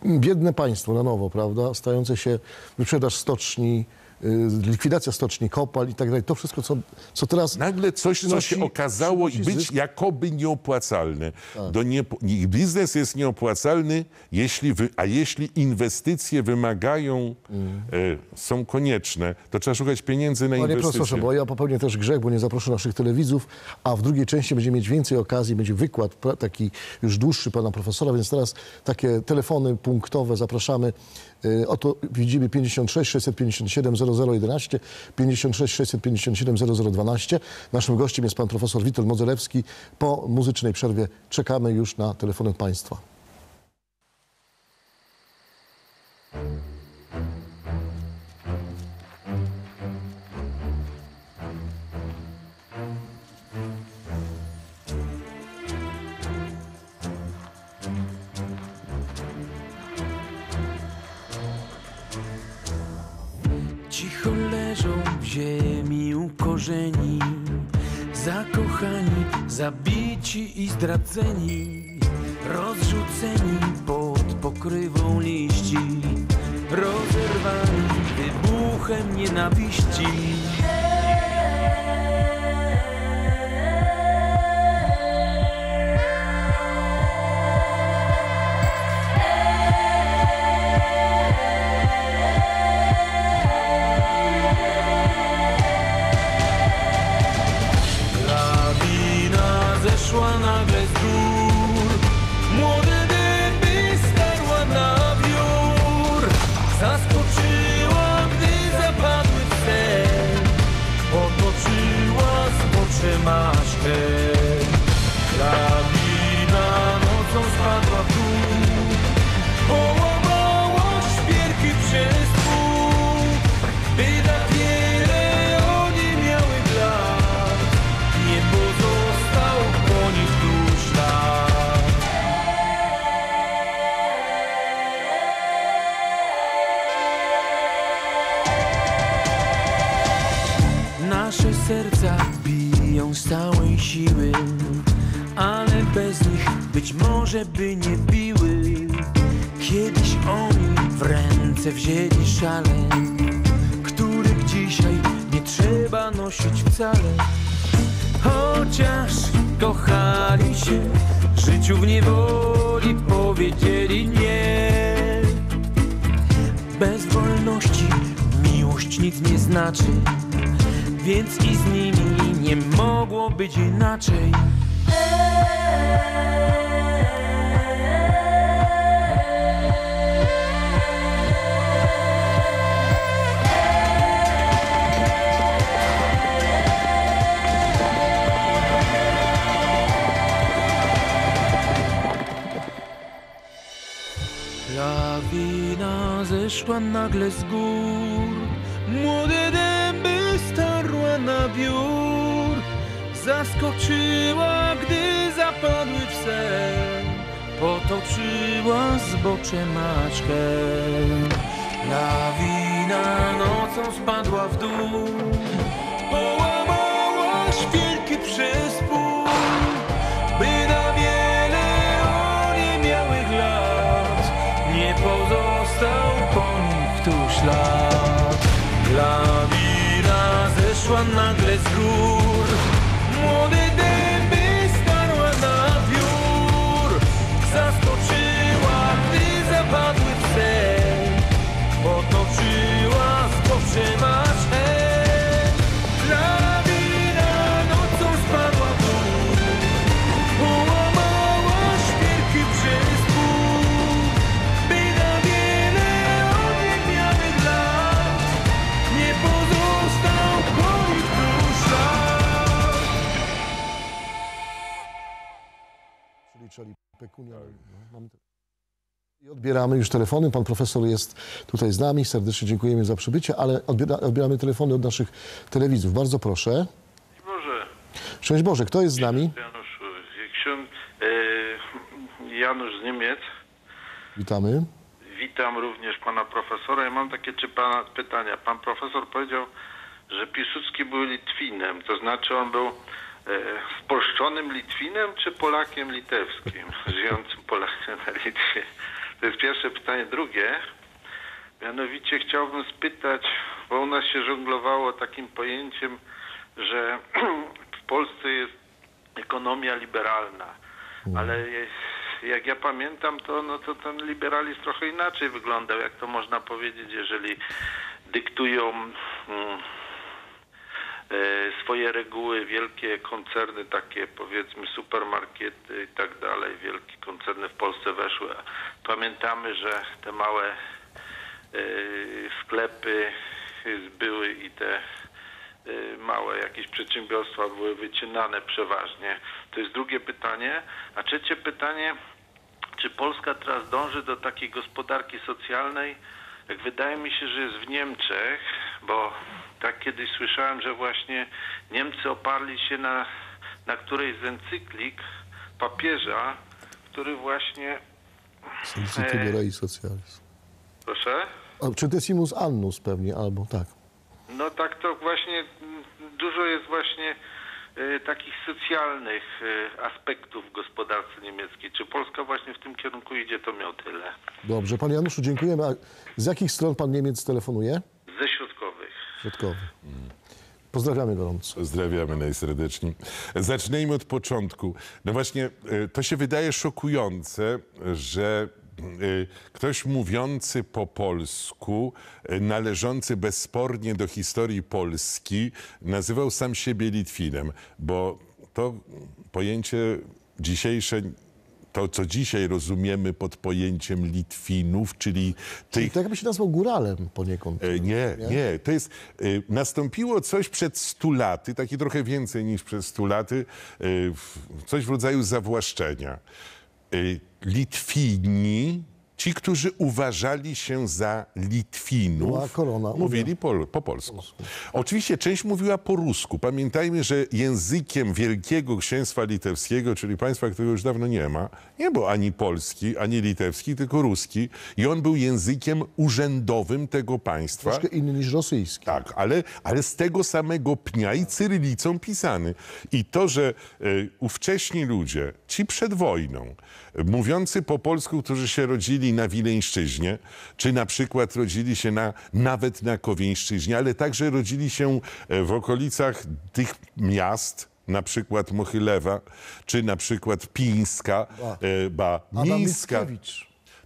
biedne państwo na nowo, prawda, stające się wyprzedaż stoczni, Y, likwidacja stoczni kopal i tak dalej. To wszystko, co, co teraz... Nagle coś, co się okazało i być zysk... jakoby nieopłacalne. Tak. Do nie, biznes jest nieopłacalny, jeśli wy, a jeśli inwestycje wymagają, mm. Y, są konieczne, to trzeba szukać pieniędzy na Panie inwestycje. proszę, bo ja popełnię też grzech, bo nie zaproszę naszych telewizów, a w drugiej części będziemy mieć więcej okazji, będzie wykład taki już dłuższy pana profesora, więc teraz takie telefony punktowe zapraszamy Y, oto widzimy 56 657 0011, 56 657 0012. Naszym gościem jest pan profesor Witold Modzelewski. Po muzycznej przerwie czekamy już na telefony państwa. ziemi ukorzeni Zakochani, zabici i zdradzeni Rozrzuceni pod pokrywą liści Rozerwani wybuchem nienawiści może by nie biły Kiedyś oni w ręce wzięli szale Których dzisiaj nie trzeba nosić wcale Chociaż kochali się Życiu w niewoli powiedzieli nie Bez wolności miłość nic nie znaczy Więc i z nimi nie mogło być inaczej Lawina zeszła nagle z gór, młode dęby starła na wiór, zaskoczyła toczyła zbocze maczkę. Lawina nocą spadła w dół, połamałaś wielki przespół, by na wiele oniemiałych lat nie pozostał po nich tu ślad. Lawina zeszła nagle z gór, unionem. Tak, no, I odbieramy już telefony. Pan profesor jest tutaj z nami. Serdecznie dziękujemy za przybycie, ale odbiera, odbieramy telefony od naszych telewizów. Bardzo proszę. Szczęść Boże. Szczęść Boże. Kto jest z nami? Janusz, ksiądz e, Janusz z Niemiec. Witamy. Witam również pana profesora. Ja mam takie czy pana pytania. Pan profesor powiedział, że Piłsudski był Litwinem, to znaczy on był wpolszczonym e, Litwinem czy Polakiem litewskim, (laughs) żyjącym Polakiem na Litwie? To jest pierwsze pytanie. Drugie, mianowicie chciałbym spytać, bo u nas się żonglowało takim pojęciem, że (clears throat) w Polsce jest ekonomia liberalna, mm. ale jak ja pamiętam, to, no, to ten liberalizm trochę inaczej wyglądał, jak to można powiedzieć, jeżeli dyktują... Hmm, E, swoje reguły, wielkie koncerny, takie powiedzmy supermarkety i tak dalej, wielkie koncerny w Polsce weszły. Pamiętamy, że te małe e, sklepy były i te e, małe jakieś przedsiębiorstwa były wycinane przeważnie. To jest drugie pytanie. A trzecie pytanie, czy Polska teraz dąży do takiej gospodarki socjalnej, jak wydaje mi się, że jest w Niemczech, bo tak kiedyś słyszałem, że właśnie Niemcy oparli się na, na którejś z encyklik papieża, który właśnie... Encyklikę e, i socjalist. Proszę? A, czy Decimus Annus pewnie, albo tak. No tak to właśnie, dużo jest właśnie e, takich socjalnych e, aspektów w gospodarce niemieckiej. Czy Polska właśnie w tym kierunku idzie, to miał tyle. Dobrze, panie Januszu, dziękujemy. A z jakich stron pan Niemiec telefonuje? Ze Środkowy. Mm. Pozdrawiamy gorąco. Pozdrawiamy najserdeczniej. Zacznijmy od początku. No właśnie, y, to się wydaje szokujące, że y, ktoś mówiący po polsku, y, należący bezspornie do historii Polski, nazywał sam siebie Litwinem, bo to pojęcie dzisiejsze to, co dzisiaj rozumiemy pod pojęciem Litwinów, czyli tych... Czyli to jakby się nazwał góralem poniekąd. E, nie, nie, nie. To jest... E, nastąpiło coś przed stu laty, takie trochę więcej niż przed stu laty, e, coś w rodzaju zawłaszczenia. Litwini Ci, którzy uważali się za Litwinów, korona, mówili po, po polsku. Oczywiście część mówiła po rusku. Pamiętajmy, że językiem Wielkiego Księstwa Litewskiego, czyli państwa, którego już dawno nie ma, nie był ani polski, ani litewski, tylko ruski. I on był językiem urzędowym tego państwa. Troszkę inny niż rosyjski. Tak, ale, ale z tego samego pnia i cyrylicą pisany. I to, że e, ówcześni ludzie, ci przed wojną, e, mówiący po polsku, którzy się rodzili rodzili na Wileńszczyźnie, czy na przykład rodzili się na, nawet na Kowieńszczyźnie, ale także rodzili się e, w okolicach tych miast, na przykład Mochylewa, czy na przykład Pińska, ba, e, ba Mińska.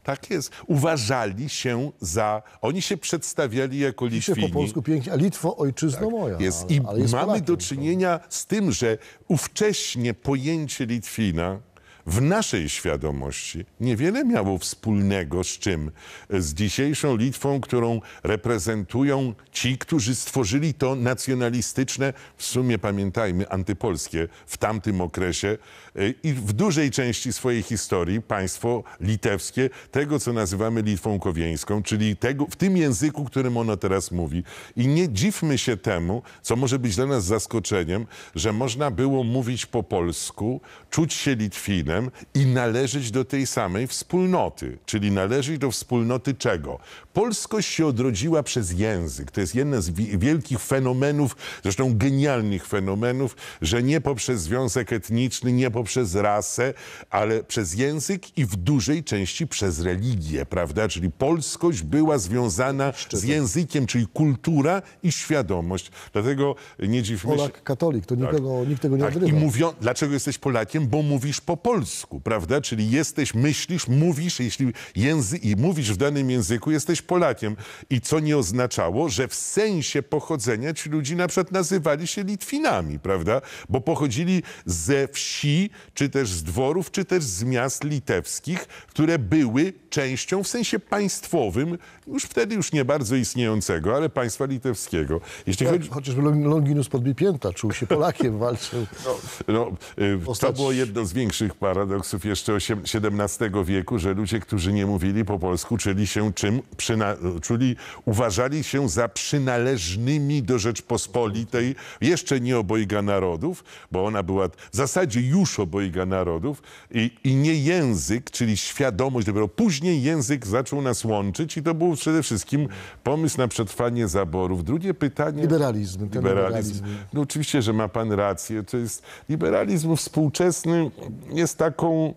Tak jest. Uważali się za... Oni się przedstawiali jako Litwini. Się po polsku pięknie, a Litwo ojczyzno tak, moja. Jest. I ale, ale jest mamy Polakiem, do czynienia z tym, że ówcześnie pojęcie Litwina w naszej świadomości niewiele miało wspólnego z czym? Z dzisiejszą Litwą, którą reprezentują ci, którzy stworzyli to nacjonalistyczne, w sumie pamiętajmy, antypolskie w tamtym okresie y, i w dużej części swojej historii państwo litewskie, tego co nazywamy Litwą Kowieńską, czyli tego, w tym języku, którym ono teraz mówi. I nie dziwmy się temu, co może być dla nas zaskoczeniem, że można było mówić po polsku, czuć się Litwinem, Putinem i należeć do tej samej wspólnoty. Czyli należeć do wspólnoty czego? Polskość się odrodziła przez język. To jest jeden z wielkich fenomenów, zresztą genialnych fenomenów, że nie poprzez związek etniczny, nie poprzez rasę, ale przez język i w dużej części przez religię, prawda? Czyli polskość była związana z językiem, czyli kultura i świadomość. Dlatego nie dziwmy Polak, katolik, to tak. nikogo, nikt tego nie tak. odrywa. I mówią, dlaczego jesteś Polakiem? Bo mówisz po polsku polsku, prawda? Czyli jesteś, myślisz, mówisz, jeśli język i mówisz w danym języku, jesteś Polakiem. I co nie oznaczało, że w sensie pochodzenia ci ludzie na przykład nazywali się Litwinami, prawda? Bo pochodzili ze wsi, czy też z dworów, czy też z miast litewskich, które były częścią w sensie państwowym, już wtedy już nie bardzo istniejącego, ale państwa litewskiego. Jeśli tak, chodzi... Chociażby Longinus podbipięta czuł się Polakiem, walczył. No, no, y, to było jedno z większych par paradoksów jeszcze XVII wieku, że ludzie, którzy nie mówili po polsku, czuli się czym, czuli, uważali się za przynależnymi do Rzeczpospolitej, jeszcze nie obojga narodów, bo ona była w zasadzie już obojga narodów i, i nie język, czyli świadomość, dopiero później język zaczął nas łączyć i to był przede wszystkim pomysł na przetrwanie zaborów. Drugie pytanie... Liberalizm. liberalizm. No oczywiście, że ma pan rację. To jest liberalizm współczesny jest taką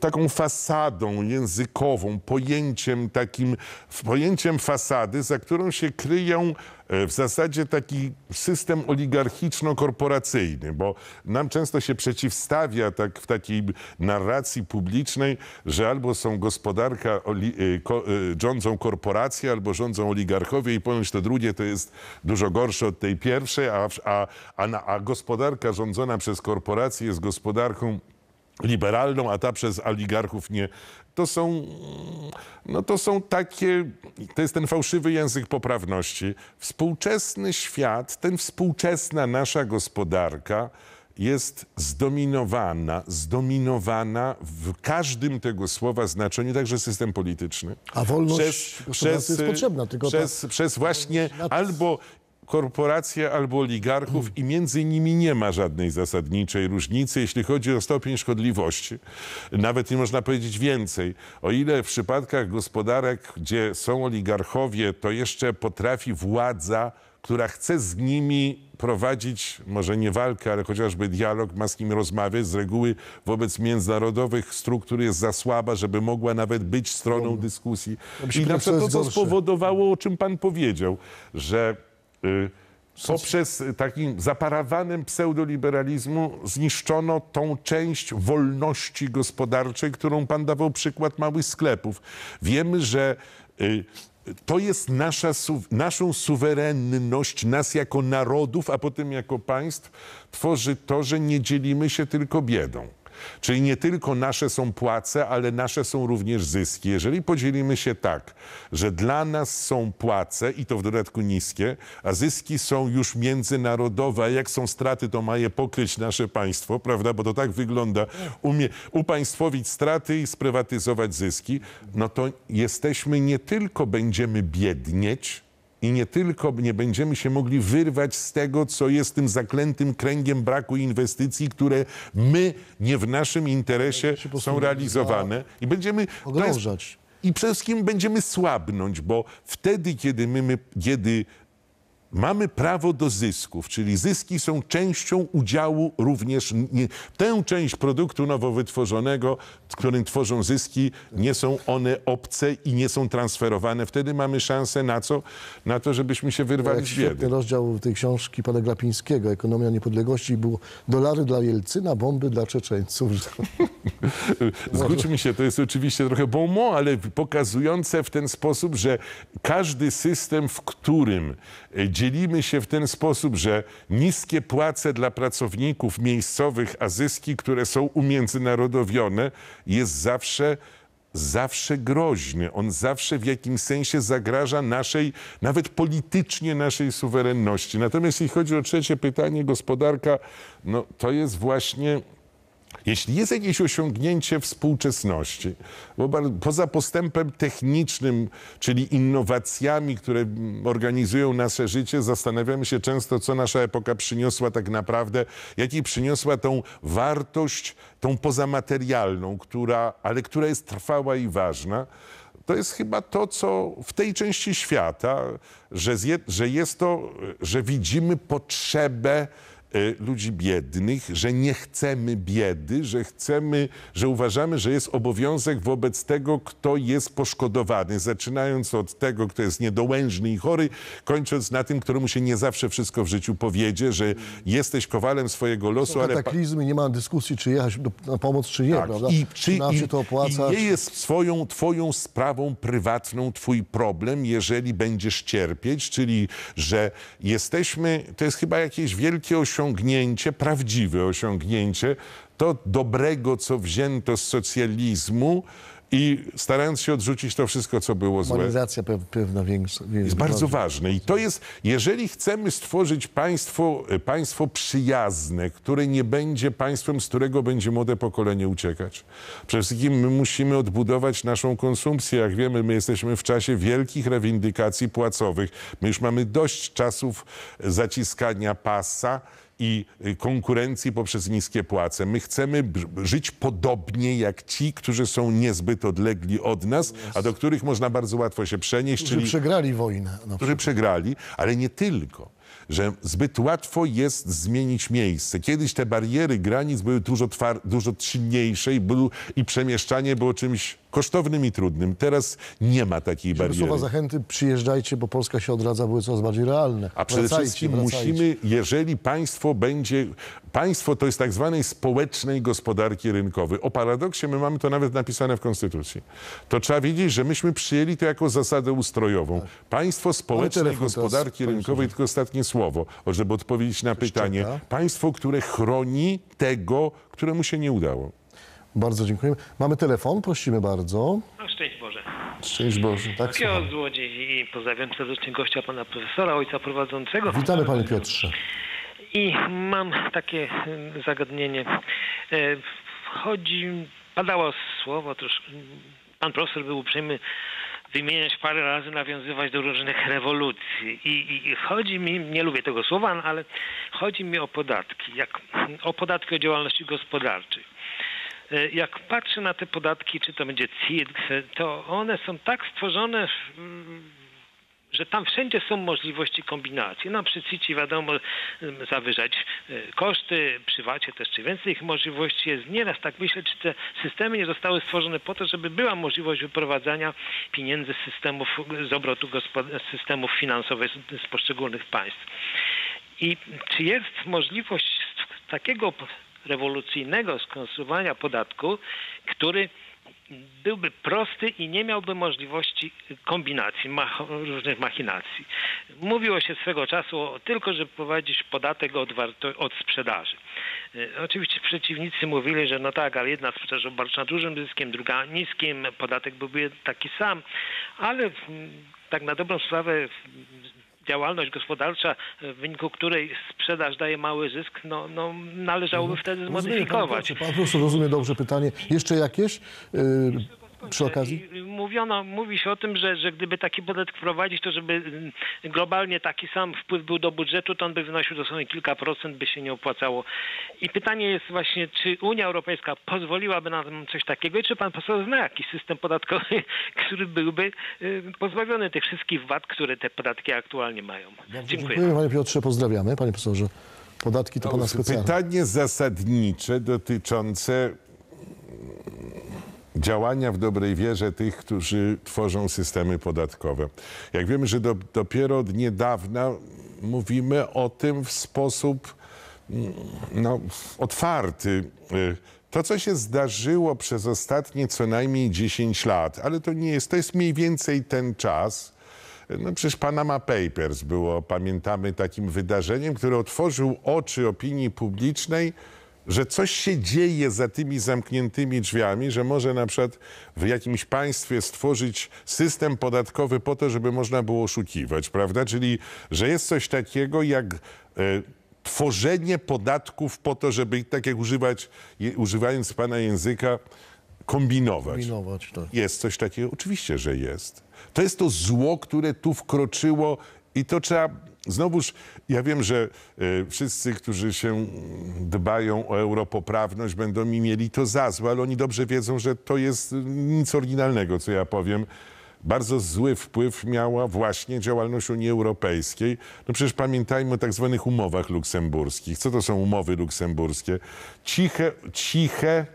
taką fasadą językową, pojęciem takim, pojęciem fasady, za którą się kryją e, w zasadzie taki system oligarchiczno-korporacyjny, bo nam często się przeciwstawia tak w takiej narracji publicznej, że albo są gospodarka oli, e, ko, e, rządzą korporacje, albo rządzą oligarchowie i ponoć to drugie to jest dużo gorsze od tej pierwszej, a, a, a, a gospodarka rządzona przez korporacje jest gospodarką liberalną, a ta przez oligarchów nie. To są, no to są takie, to jest ten fałszywy język poprawności. Współczesny świat, ten współczesna nasza gospodarka jest zdominowana, zdominowana w każdym tego słowa znaczeniu, także system polityczny. A wolność przez, przez jest potrzebna, tylko przez, ta... przez właśnie albo korporacje albo oligarchów i między nimi nie ma żadnej zasadniczej różnicy, jeśli chodzi o stopień szkodliwości. Nawet nie można powiedzieć więcej. O ile w przypadkach gospodarek, gdzie są oligarchowie, to jeszcze potrafi władza która chce z nimi prowadzić, może nie walkę, ale chociażby dialog, ma z nimi rozmawiać. Z reguły wobec międzynarodowych struktur jest za słaba, żeby mogła nawet być stroną dyskusji. I na przykład to, co spowodowało, o czym pan powiedział, że Y, poprzez takim zaparawanem pseudoliberalizmu zniszczono tą część wolności gospodarczej, którą pan dawał przykład małych sklepów. Wiemy, że y, to jest nasza, naszą suwerenność, nas jako narodów, a potem jako państw, tworzy to, że nie dzielimy się tylko biedą. Czyli nie tylko nasze są płace, ale nasze są również zyski. Jeżeli podzielimy się tak, że dla nas są płace i to w dodatku niskie, a zyski są już międzynarodowe, a jak są straty, to ma je pokryć nasze państwo, prawda? Bo to tak wygląda. Umie upaństwowić straty i sprywatyzować zyski. No to jesteśmy nie tylko będziemy biednieć, i nie tylko nie będziemy się mogli wyrwać z tego, co jest tym zaklętym kręgiem braku inwestycji, które my nie w naszym interesie są realizowane i będziemy ogrążać. I przede wszystkim będziemy słabnąć, bo wtedy, kiedy my, my kiedy mamy prawo do zysków, czyli zyski są częścią udziału również. Nie, tę część produktu nowo wytworzonego, którym tworzą zyski, nie są one obce i nie są transferowane. Wtedy mamy szansę na co? Na to, żebyśmy się wyrwali z biedy. rozdział tej książki pana Glapińskiego, Ekonomia Niepodległości, był dolary dla Jelcyna, bomby dla Czeczeńców. (laughs) Zgódźmy się, to jest oczywiście trochę bonmot, ale pokazujące w ten sposób, że każdy system, w którym e, dzielimy się w ten sposób, że niskie płace dla pracowników miejscowych, a zyski, które są umiędzynarodowione, jest zawsze zawsze groźny, on zawsze w jakimś sensie zagraża naszej, nawet politycznie naszej suwerenności. Natomiast jeśli chodzi o trzecie pytanie, gospodarka, no to jest właśnie jeśli jest jakieś osiągnięcie współczesności, bo poza postępem technicznym, czyli innowacjami, które organizują nasze życie, zastanawiamy się często, co nasza epoka przyniosła tak naprawdę, jakiej przyniosła tą wartość, tą pozamaterialną, która, ale która jest trwała i ważna to jest chyba to, co w tej części świata, że, zje, że jest to, że widzimy potrzebę Y, ludzi biednych, że nie chcemy biedy, że chcemy, że uważamy, że jest obowiązek wobec tego, kto jest poszkodowany, zaczynając od tego, kto jest niedołężny i chory, kończąc na tym, któremu się nie zawsze wszystko w życiu powiedzie, że jesteś kowalem swojego losu, ale... kataklizmy, nie ma dyskusji, czy jechać do, na pomoc, czy nie, tak. prawda? I, czy, czy nam i, się to opłaca? I nie jest swoją, twoją sprawą prywatną twój problem, jeżeli będziesz cierpieć, czyli, że jesteśmy, to jest chyba jakieś wielkie osiągnięcie, osiągnięcie, prawdziwe osiągnięcie, to dobrego, co wzięto z socjalizmu i starając się odrzucić to wszystko, co było złe. Moralizacja pewna większa. Jest bardzo ważne. I to jest, jeżeli chcemy stworzyć państwo, e, państwo przyjazne, które nie będzie państwem, z którego będzie młode pokolenie uciekać. Przede wszystkim my musimy odbudować naszą konsumpcję. Jak wiemy, my jesteśmy w czasie wielkich rewindykacji płacowych. My już mamy dość czasów zaciskania pasa i y, konkurencji poprzez niskie płace. My chcemy żyć podobnie jak ci, którzy są niezbyt odlegli od nas, a do których można bardzo łatwo się przenieść. Którzy czyli, przegrali wojnę. Którzy przegrali, ale nie tylko że zbyt łatwo jest zmienić miejsce. Kiedyś te bariery granic były dużo, twar- dużo silniejsze i, był, i przemieszczanie było czymś kosztownym i trudnym. Teraz nie ma takiej bariery. Słowa zachęty, przyjeżdżajcie, bo Polska się odradza, były coraz bardziej realne. A przede wracajcie, wszystkim wracajcie. musimy, jeżeli państwo będzie, państwo to jest tak zwanej społecznej gospodarki rynkowej. O paradoksie my mamy to nawet napisane w Konstytucji. To trzeba wiedzieć, że myśmy przyjęli to jako zasadę ustrojową. Tak. Państwo społecznej gospodarki rynkowej, tylko ostatnie słowo słowo, żeby odpowiedzieć na pytanie. Państwo, które chroni tego, któremu się nie udało. Bardzo dziękujemy. Mamy telefon, prosimy bardzo. No, szczęść Boże. Szczęść Boże, tak Takiego złodziej i pozdrawiam serdecznie gościa pana profesora, ojca prowadzącego. Witamy panie Piotrze. I mam takie mm, zagadnienie. E, Chodzi, padało słowo troszkę, pan profesor był uprzejmy wymieniać parę razy, nawiązywać do różnych rewolucji. I, i, I, chodzi mi, nie lubię tego słowa, ale chodzi mi o podatki, jak, o podatki o działalności gospodarczej. E, jak patrzę na te podatki, czy to będzie CIT, to one są tak stworzone że tam wszędzie są możliwości kombinacji. No przy CICI wiadomo zawyżać y, koszty, przy VAT-ie też czy więcej ich możliwości jest. Nieraz tak myślę, czy te systemy nie zostały stworzone po to, żeby była możliwość wyprowadzania pieniędzy z systemów, z obrotu systemów finansowych z poszczególnych państw. I czy jest możliwość takiego rewolucyjnego skonstruowania podatku, który byłby prosty i nie miałby możliwości kombinacji, mach, różnych machinacji. Mówiło się swego czasu o, tylko, żeby prowadzić podatek od, warto, od sprzedaży. E, oczywiście przeciwnicy mówili, że no tak, ale jedna sprzedaż obarczona dużym zyskiem, druga niskim, podatek byłby taki sam, ale tak na dobrą sprawę działalność gospodarcza, e, w wyniku której sprzedaż daje mały zysk, no, no należałoby mhm. wtedy zmodyfikować. Rozumiem, pan, pan profesor rozumie dobrze pytanie. Jeszcze jakieś? Y, przy okazji? Mówiono, mówi się o tym, że, że gdyby taki podatek wprowadzić, to żeby mm, globalnie taki sam wpływ był do budżetu, to on by wynosił dosłownie kilka procent, by się nie opłacało. I pytanie jest właśnie, czy Unia Europejska pozwoliłaby na coś takiego i czy pan poseł zna jakiś system podatkowy, (laughs) który byłby y, pozbawiony tych wszystkich wad, które te podatki aktualnie mają. Dziękuję. Dziękuję panie Piotrze, pozdrawiamy. Panie profesorze, podatki to no, pana specjalne. Pytanie zasadnicze dotyczące działania w dobrej wierze tych, którzy tworzą systemy podatkowe. Jak wiemy, że do, dopiero od niedawna mówimy o tym w sposób mm, no, otwarty. Y, to, co się zdarzyło przez ostatnie co najmniej 10 lat, ale to nie jest, to jest mniej więcej ten czas. No przecież Panama Papers było, pamiętamy, takim wydarzeniem, które otworzył oczy opinii publicznej że coś się dzieje za tymi zamkniętymi drzwiami, że może na przykład w jakimś państwie stworzyć system podatkowy po to, żeby można było oszukiwać, prawda? Czyli, że jest coś takiego jak... E, tworzenie podatków po to, żeby tak jak używać, je, używając pana języka, kombinować. kombinować tak. Jest coś takiego? Oczywiście, że jest. To jest to zło, które tu wkroczyło i to trzeba Znowuż ja wiem, że e, wszyscy, którzy się dbają o europoprawność, będą mi mieli to za złe, ale oni dobrze wiedzą, że to jest e, nic oryginalnego, co ja powiem bardzo zły wpływ miała właśnie działalność Unii Europejskiej. No przecież pamiętajmy o tak zwanych umowach luksemburskich. Co to są umowy luksemburskie? Ciche, ciche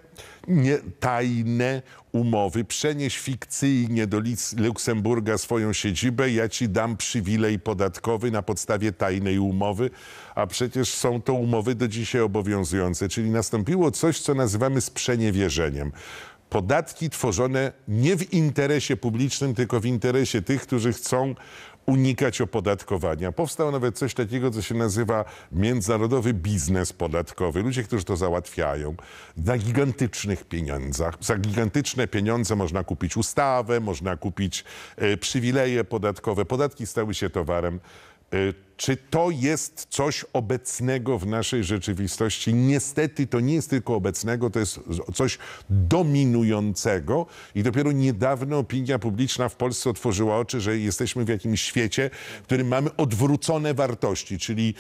nie, tajne umowy, przenieś fikcyjnie do Luksemburga swoją siedzibę, ja ci dam przywilej podatkowy na podstawie tajnej umowy, a przecież są to umowy do dzisiaj obowiązujące, czyli nastąpiło coś, co nazywamy sprzeniewierzeniem podatki tworzone nie w interesie publicznym, tylko w interesie tych, którzy chcą unikać opodatkowania. Powstał nawet coś takiego, co się nazywa międzynarodowy biznes podatkowy. Ludzie, którzy to załatwiają na gigantycznych pieniądzach. Za gigantyczne pieniądze można kupić ustawę, można kupić e, przywileje podatkowe. Podatki stały się towarem E, czy to jest coś obecnego w naszej rzeczywistości? Niestety to nie jest tylko obecnego, to jest coś dominującego i dopiero niedawno opinia publiczna w Polsce otworzyła oczy, że jesteśmy w jakimś świecie, w którym mamy odwrócone wartości, czyli,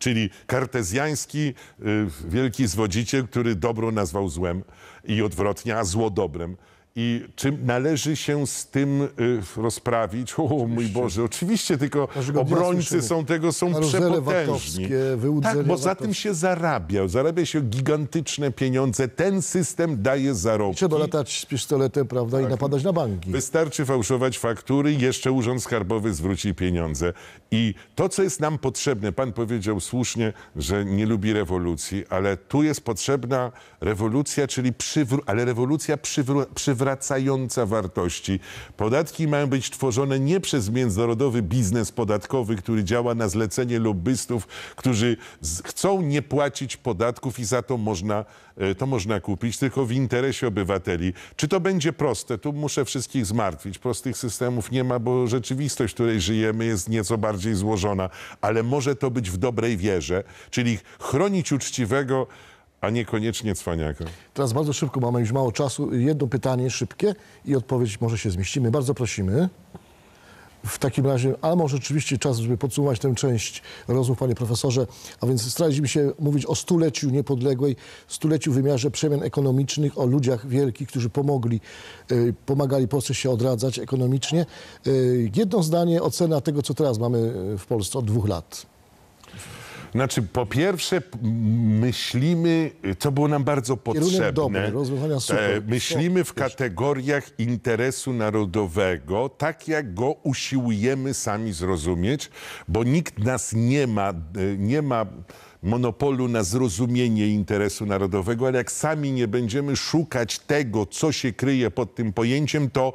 czyli kartezjański y, wielki zwodziciel, który dobro nazwał złem i odwrotnie, a zło dobrem. I czy należy się z tym y, rozprawić? O mój Boże, oczywiście, tylko obrońcy są tego, są przepotężni. Tak, bo za tym się zarabia. Zarabia się gigantyczne pieniądze. Ten system daje zarobki. Trzeba latać z pistoletem, prawda, tak. i napadać na banki. Wystarczy fałszować faktury, jeszcze Urząd Skarbowy zwróci pieniądze. I to, co jest nam potrzebne, pan powiedział słusznie, że nie lubi rewolucji, ale tu jest potrzebna rewolucja, czyli przywr- ale rewolucja przywr- przywracająca wartości. Podatki mają być tworzone nie przez międzynarodowy biznes podatkowy, który działa na zlecenie lobbystów, którzy chcą nie płacić podatków i za to można E, to można kupić tylko w interesie obywateli. Czy to będzie proste? Tu muszę wszystkich zmartwić. Prostych systemów nie ma, bo rzeczywistość, w której żyjemy jest nieco bardziej złożona, ale może to być w dobrej wierze, czyli chronić uczciwego a niekoniecznie cwaniaka. Teraz bardzo szybko, mamy już mało czasu. Jedno pytanie szybkie i odpowiedź może się zmieścimy. Bardzo prosimy. W takim razie, a może rzeczywiście czas, żeby podsumować tę część rozmów, panie profesorze, a więc staraliśmy się mówić o stuleciu niepodległej, stuleciu wymiarze przemian ekonomicznych, o ludziach wielkich, którzy pomogli, y, pomagali Polsce się odradzać ekonomicznie. Y, jedno zdanie, ocena tego, co teraz mamy w Polsce od dwóch lat. Znaczy, po pierwsze myślimy, co było nam bardzo potrzebne. Dobry, rozwiązania e, super. Myślimy w kategoriach interesu narodowego, tak jak go usiłujemy sami zrozumieć, bo nikt nas nie ma, e, nie ma monopolu na zrozumienie interesu narodowego, ale jak sami nie będziemy szukać tego, co się kryje pod tym pojęciem, to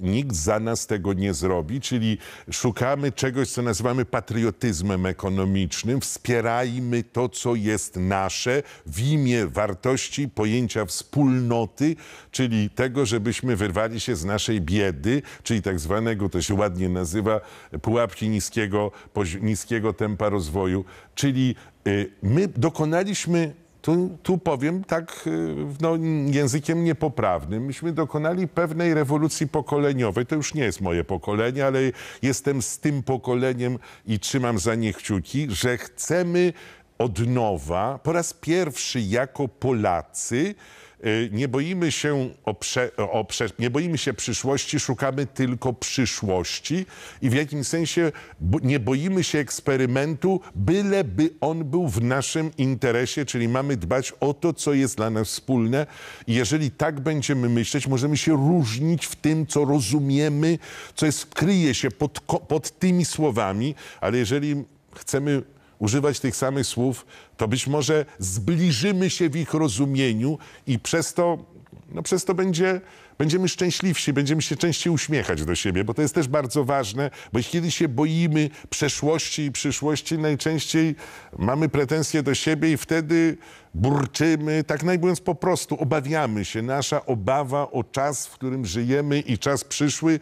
nikt za nas tego nie zrobi, czyli szukamy czegoś, co nazywamy patriotyzmem ekonomicznym. Wspierajmy to, co jest nasze w imię wartości, pojęcia wspólnoty, czyli tego, żebyśmy wyrwali się z naszej biedy, czyli tak zwanego, to się ładnie nazywa, pułapki niskiego, niskiego tempa rozwoju. Czyli y, my dokonaliśmy tu, tu powiem tak y, no, językiem niepoprawnym. Myśmy dokonali pewnej rewolucji pokoleniowej. To już nie jest moje pokolenie, ale jestem z tym pokoleniem i trzymam za nie kciuki, że chcemy od nowa, po raz pierwszy jako Polacy, Y, nie boimy się o, prze, o prze, nie boimy się przyszłości, szukamy tylko przyszłości i w jakimś sensie nie boimy się eksperymentu, byle by on był w naszym interesie, czyli mamy dbać o to, co jest dla nas wspólne. I jeżeli tak będziemy myśleć, możemy się różnić w tym, co rozumiemy, co jest, kryje się pod, pod tymi słowami, ale jeżeli chcemy używać tych samych słów, to być może zbliżymy się w ich rozumieniu i przez to, no przez to będzie, będziemy szczęśliwsi, będziemy się częściej uśmiechać do siebie, bo to jest też bardzo ważne, bo kiedy się boimy przeszłości i przyszłości, najczęściej mamy pretensje do siebie i wtedy burczymy, tak najmówiąc po prostu, obawiamy się. Nasza obawa o czas, w którym żyjemy i czas przyszły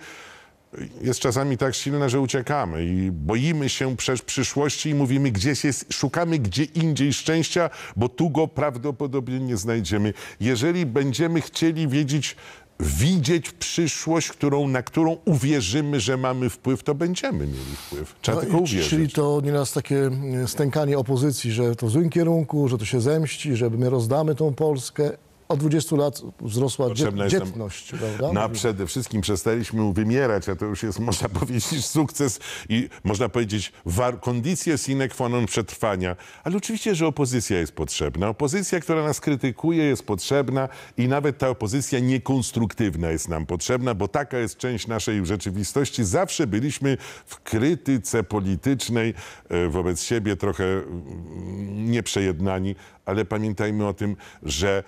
jest czasami tak silne, że uciekamy i boimy się przez przyszłości i mówimy, gdzieś jest, szukamy gdzie indziej szczęścia, bo tu go prawdopodobnie nie znajdziemy. Jeżeli będziemy chcieli wiedzieć, widzieć przyszłość, którą, na którą uwierzymy, że mamy wpływ, to będziemy mieli wpływ. Trzeba no tylko uwierzyć. Czyli to nieraz takie e, stękanie opozycji, że to w złym kierunku, że to się zemści, że my rozdamy tą Polskę, od 20 lat wzrosła Potrzebna dzietność. Prawda? No, przede wszystkim przestaliśmy wymierać, a to już jest, (laughs) można powiedzieć, sukces i można powiedzieć war, kondycję sine qua non przetrwania. Ale oczywiście, że opozycja jest potrzebna. Opozycja, która nas krytykuje, jest potrzebna i nawet ta opozycja niekonstruktywna jest nam potrzebna, bo taka jest część naszej rzeczywistości. Zawsze byliśmy w krytyce politycznej e, wobec siebie trochę mm, nieprzejednani, ale pamiętajmy o tym, że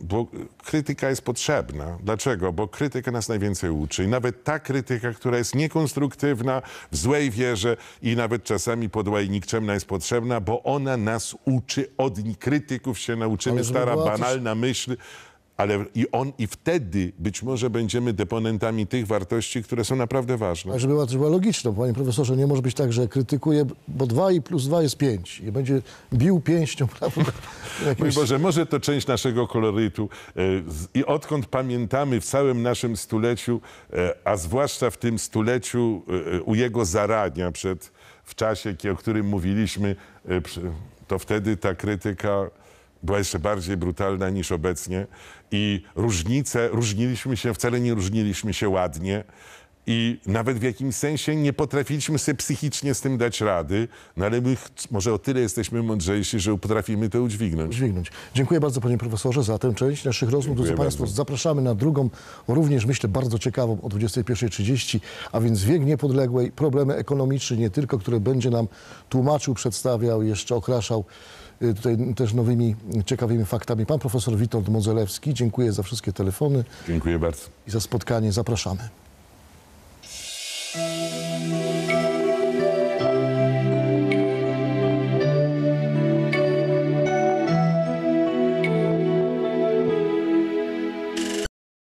bo krytyka jest potrzebna. Dlaczego? Bo krytyka nas najwięcej uczy. I nawet ta krytyka, która jest niekonstruktywna, w złej wierze i nawet czasami podła i nikczemna jest potrzebna, bo ona nas uczy, od krytyków się nauczymy. Stara, banalna myśl ale i on i wtedy być może będziemy deponentami tych wartości, które są naprawdę ważne. A żeby była, żeby była logiczna, panie profesorze, nie może być tak, że krytykuje, bo 2 i plus 2 jest 5 i będzie bił pięścią, (laughs) prawda? Jakimś... Mój Boże, może to część naszego kolorytu e, i odkąd pamiętamy w całym naszym stuleciu, e, a zwłaszcza w tym stuleciu e, u jego zarania przed, w czasie, o którym mówiliśmy, to wtedy ta krytyka była jeszcze bardziej brutalna niż obecnie i różnice, różniliśmy się, wcale nie różniliśmy się ładnie i nawet w jakimś sensie nie potrafiliśmy sobie psychicznie z tym dać rady, no ale my może o tyle jesteśmy mądrzejsi, że potrafimy to udźwignąć. udźwignąć. Dziękuję bardzo panie profesorze za tę część naszych rozmów. Drodzy Państwo, zapraszamy na drugą, również myślę bardzo ciekawą o 21.30, a więc wiek niepodległej, problemy ekonomiczne nie tylko, które będzie nam tłumaczył, przedstawiał, jeszcze okraszał Y, tutaj też nowymi, ciekawymi faktami. Pan profesor Witold Modzelewski, dziękuję za wszystkie telefony. Dziękuję bardzo. I za spotkanie. Zapraszamy.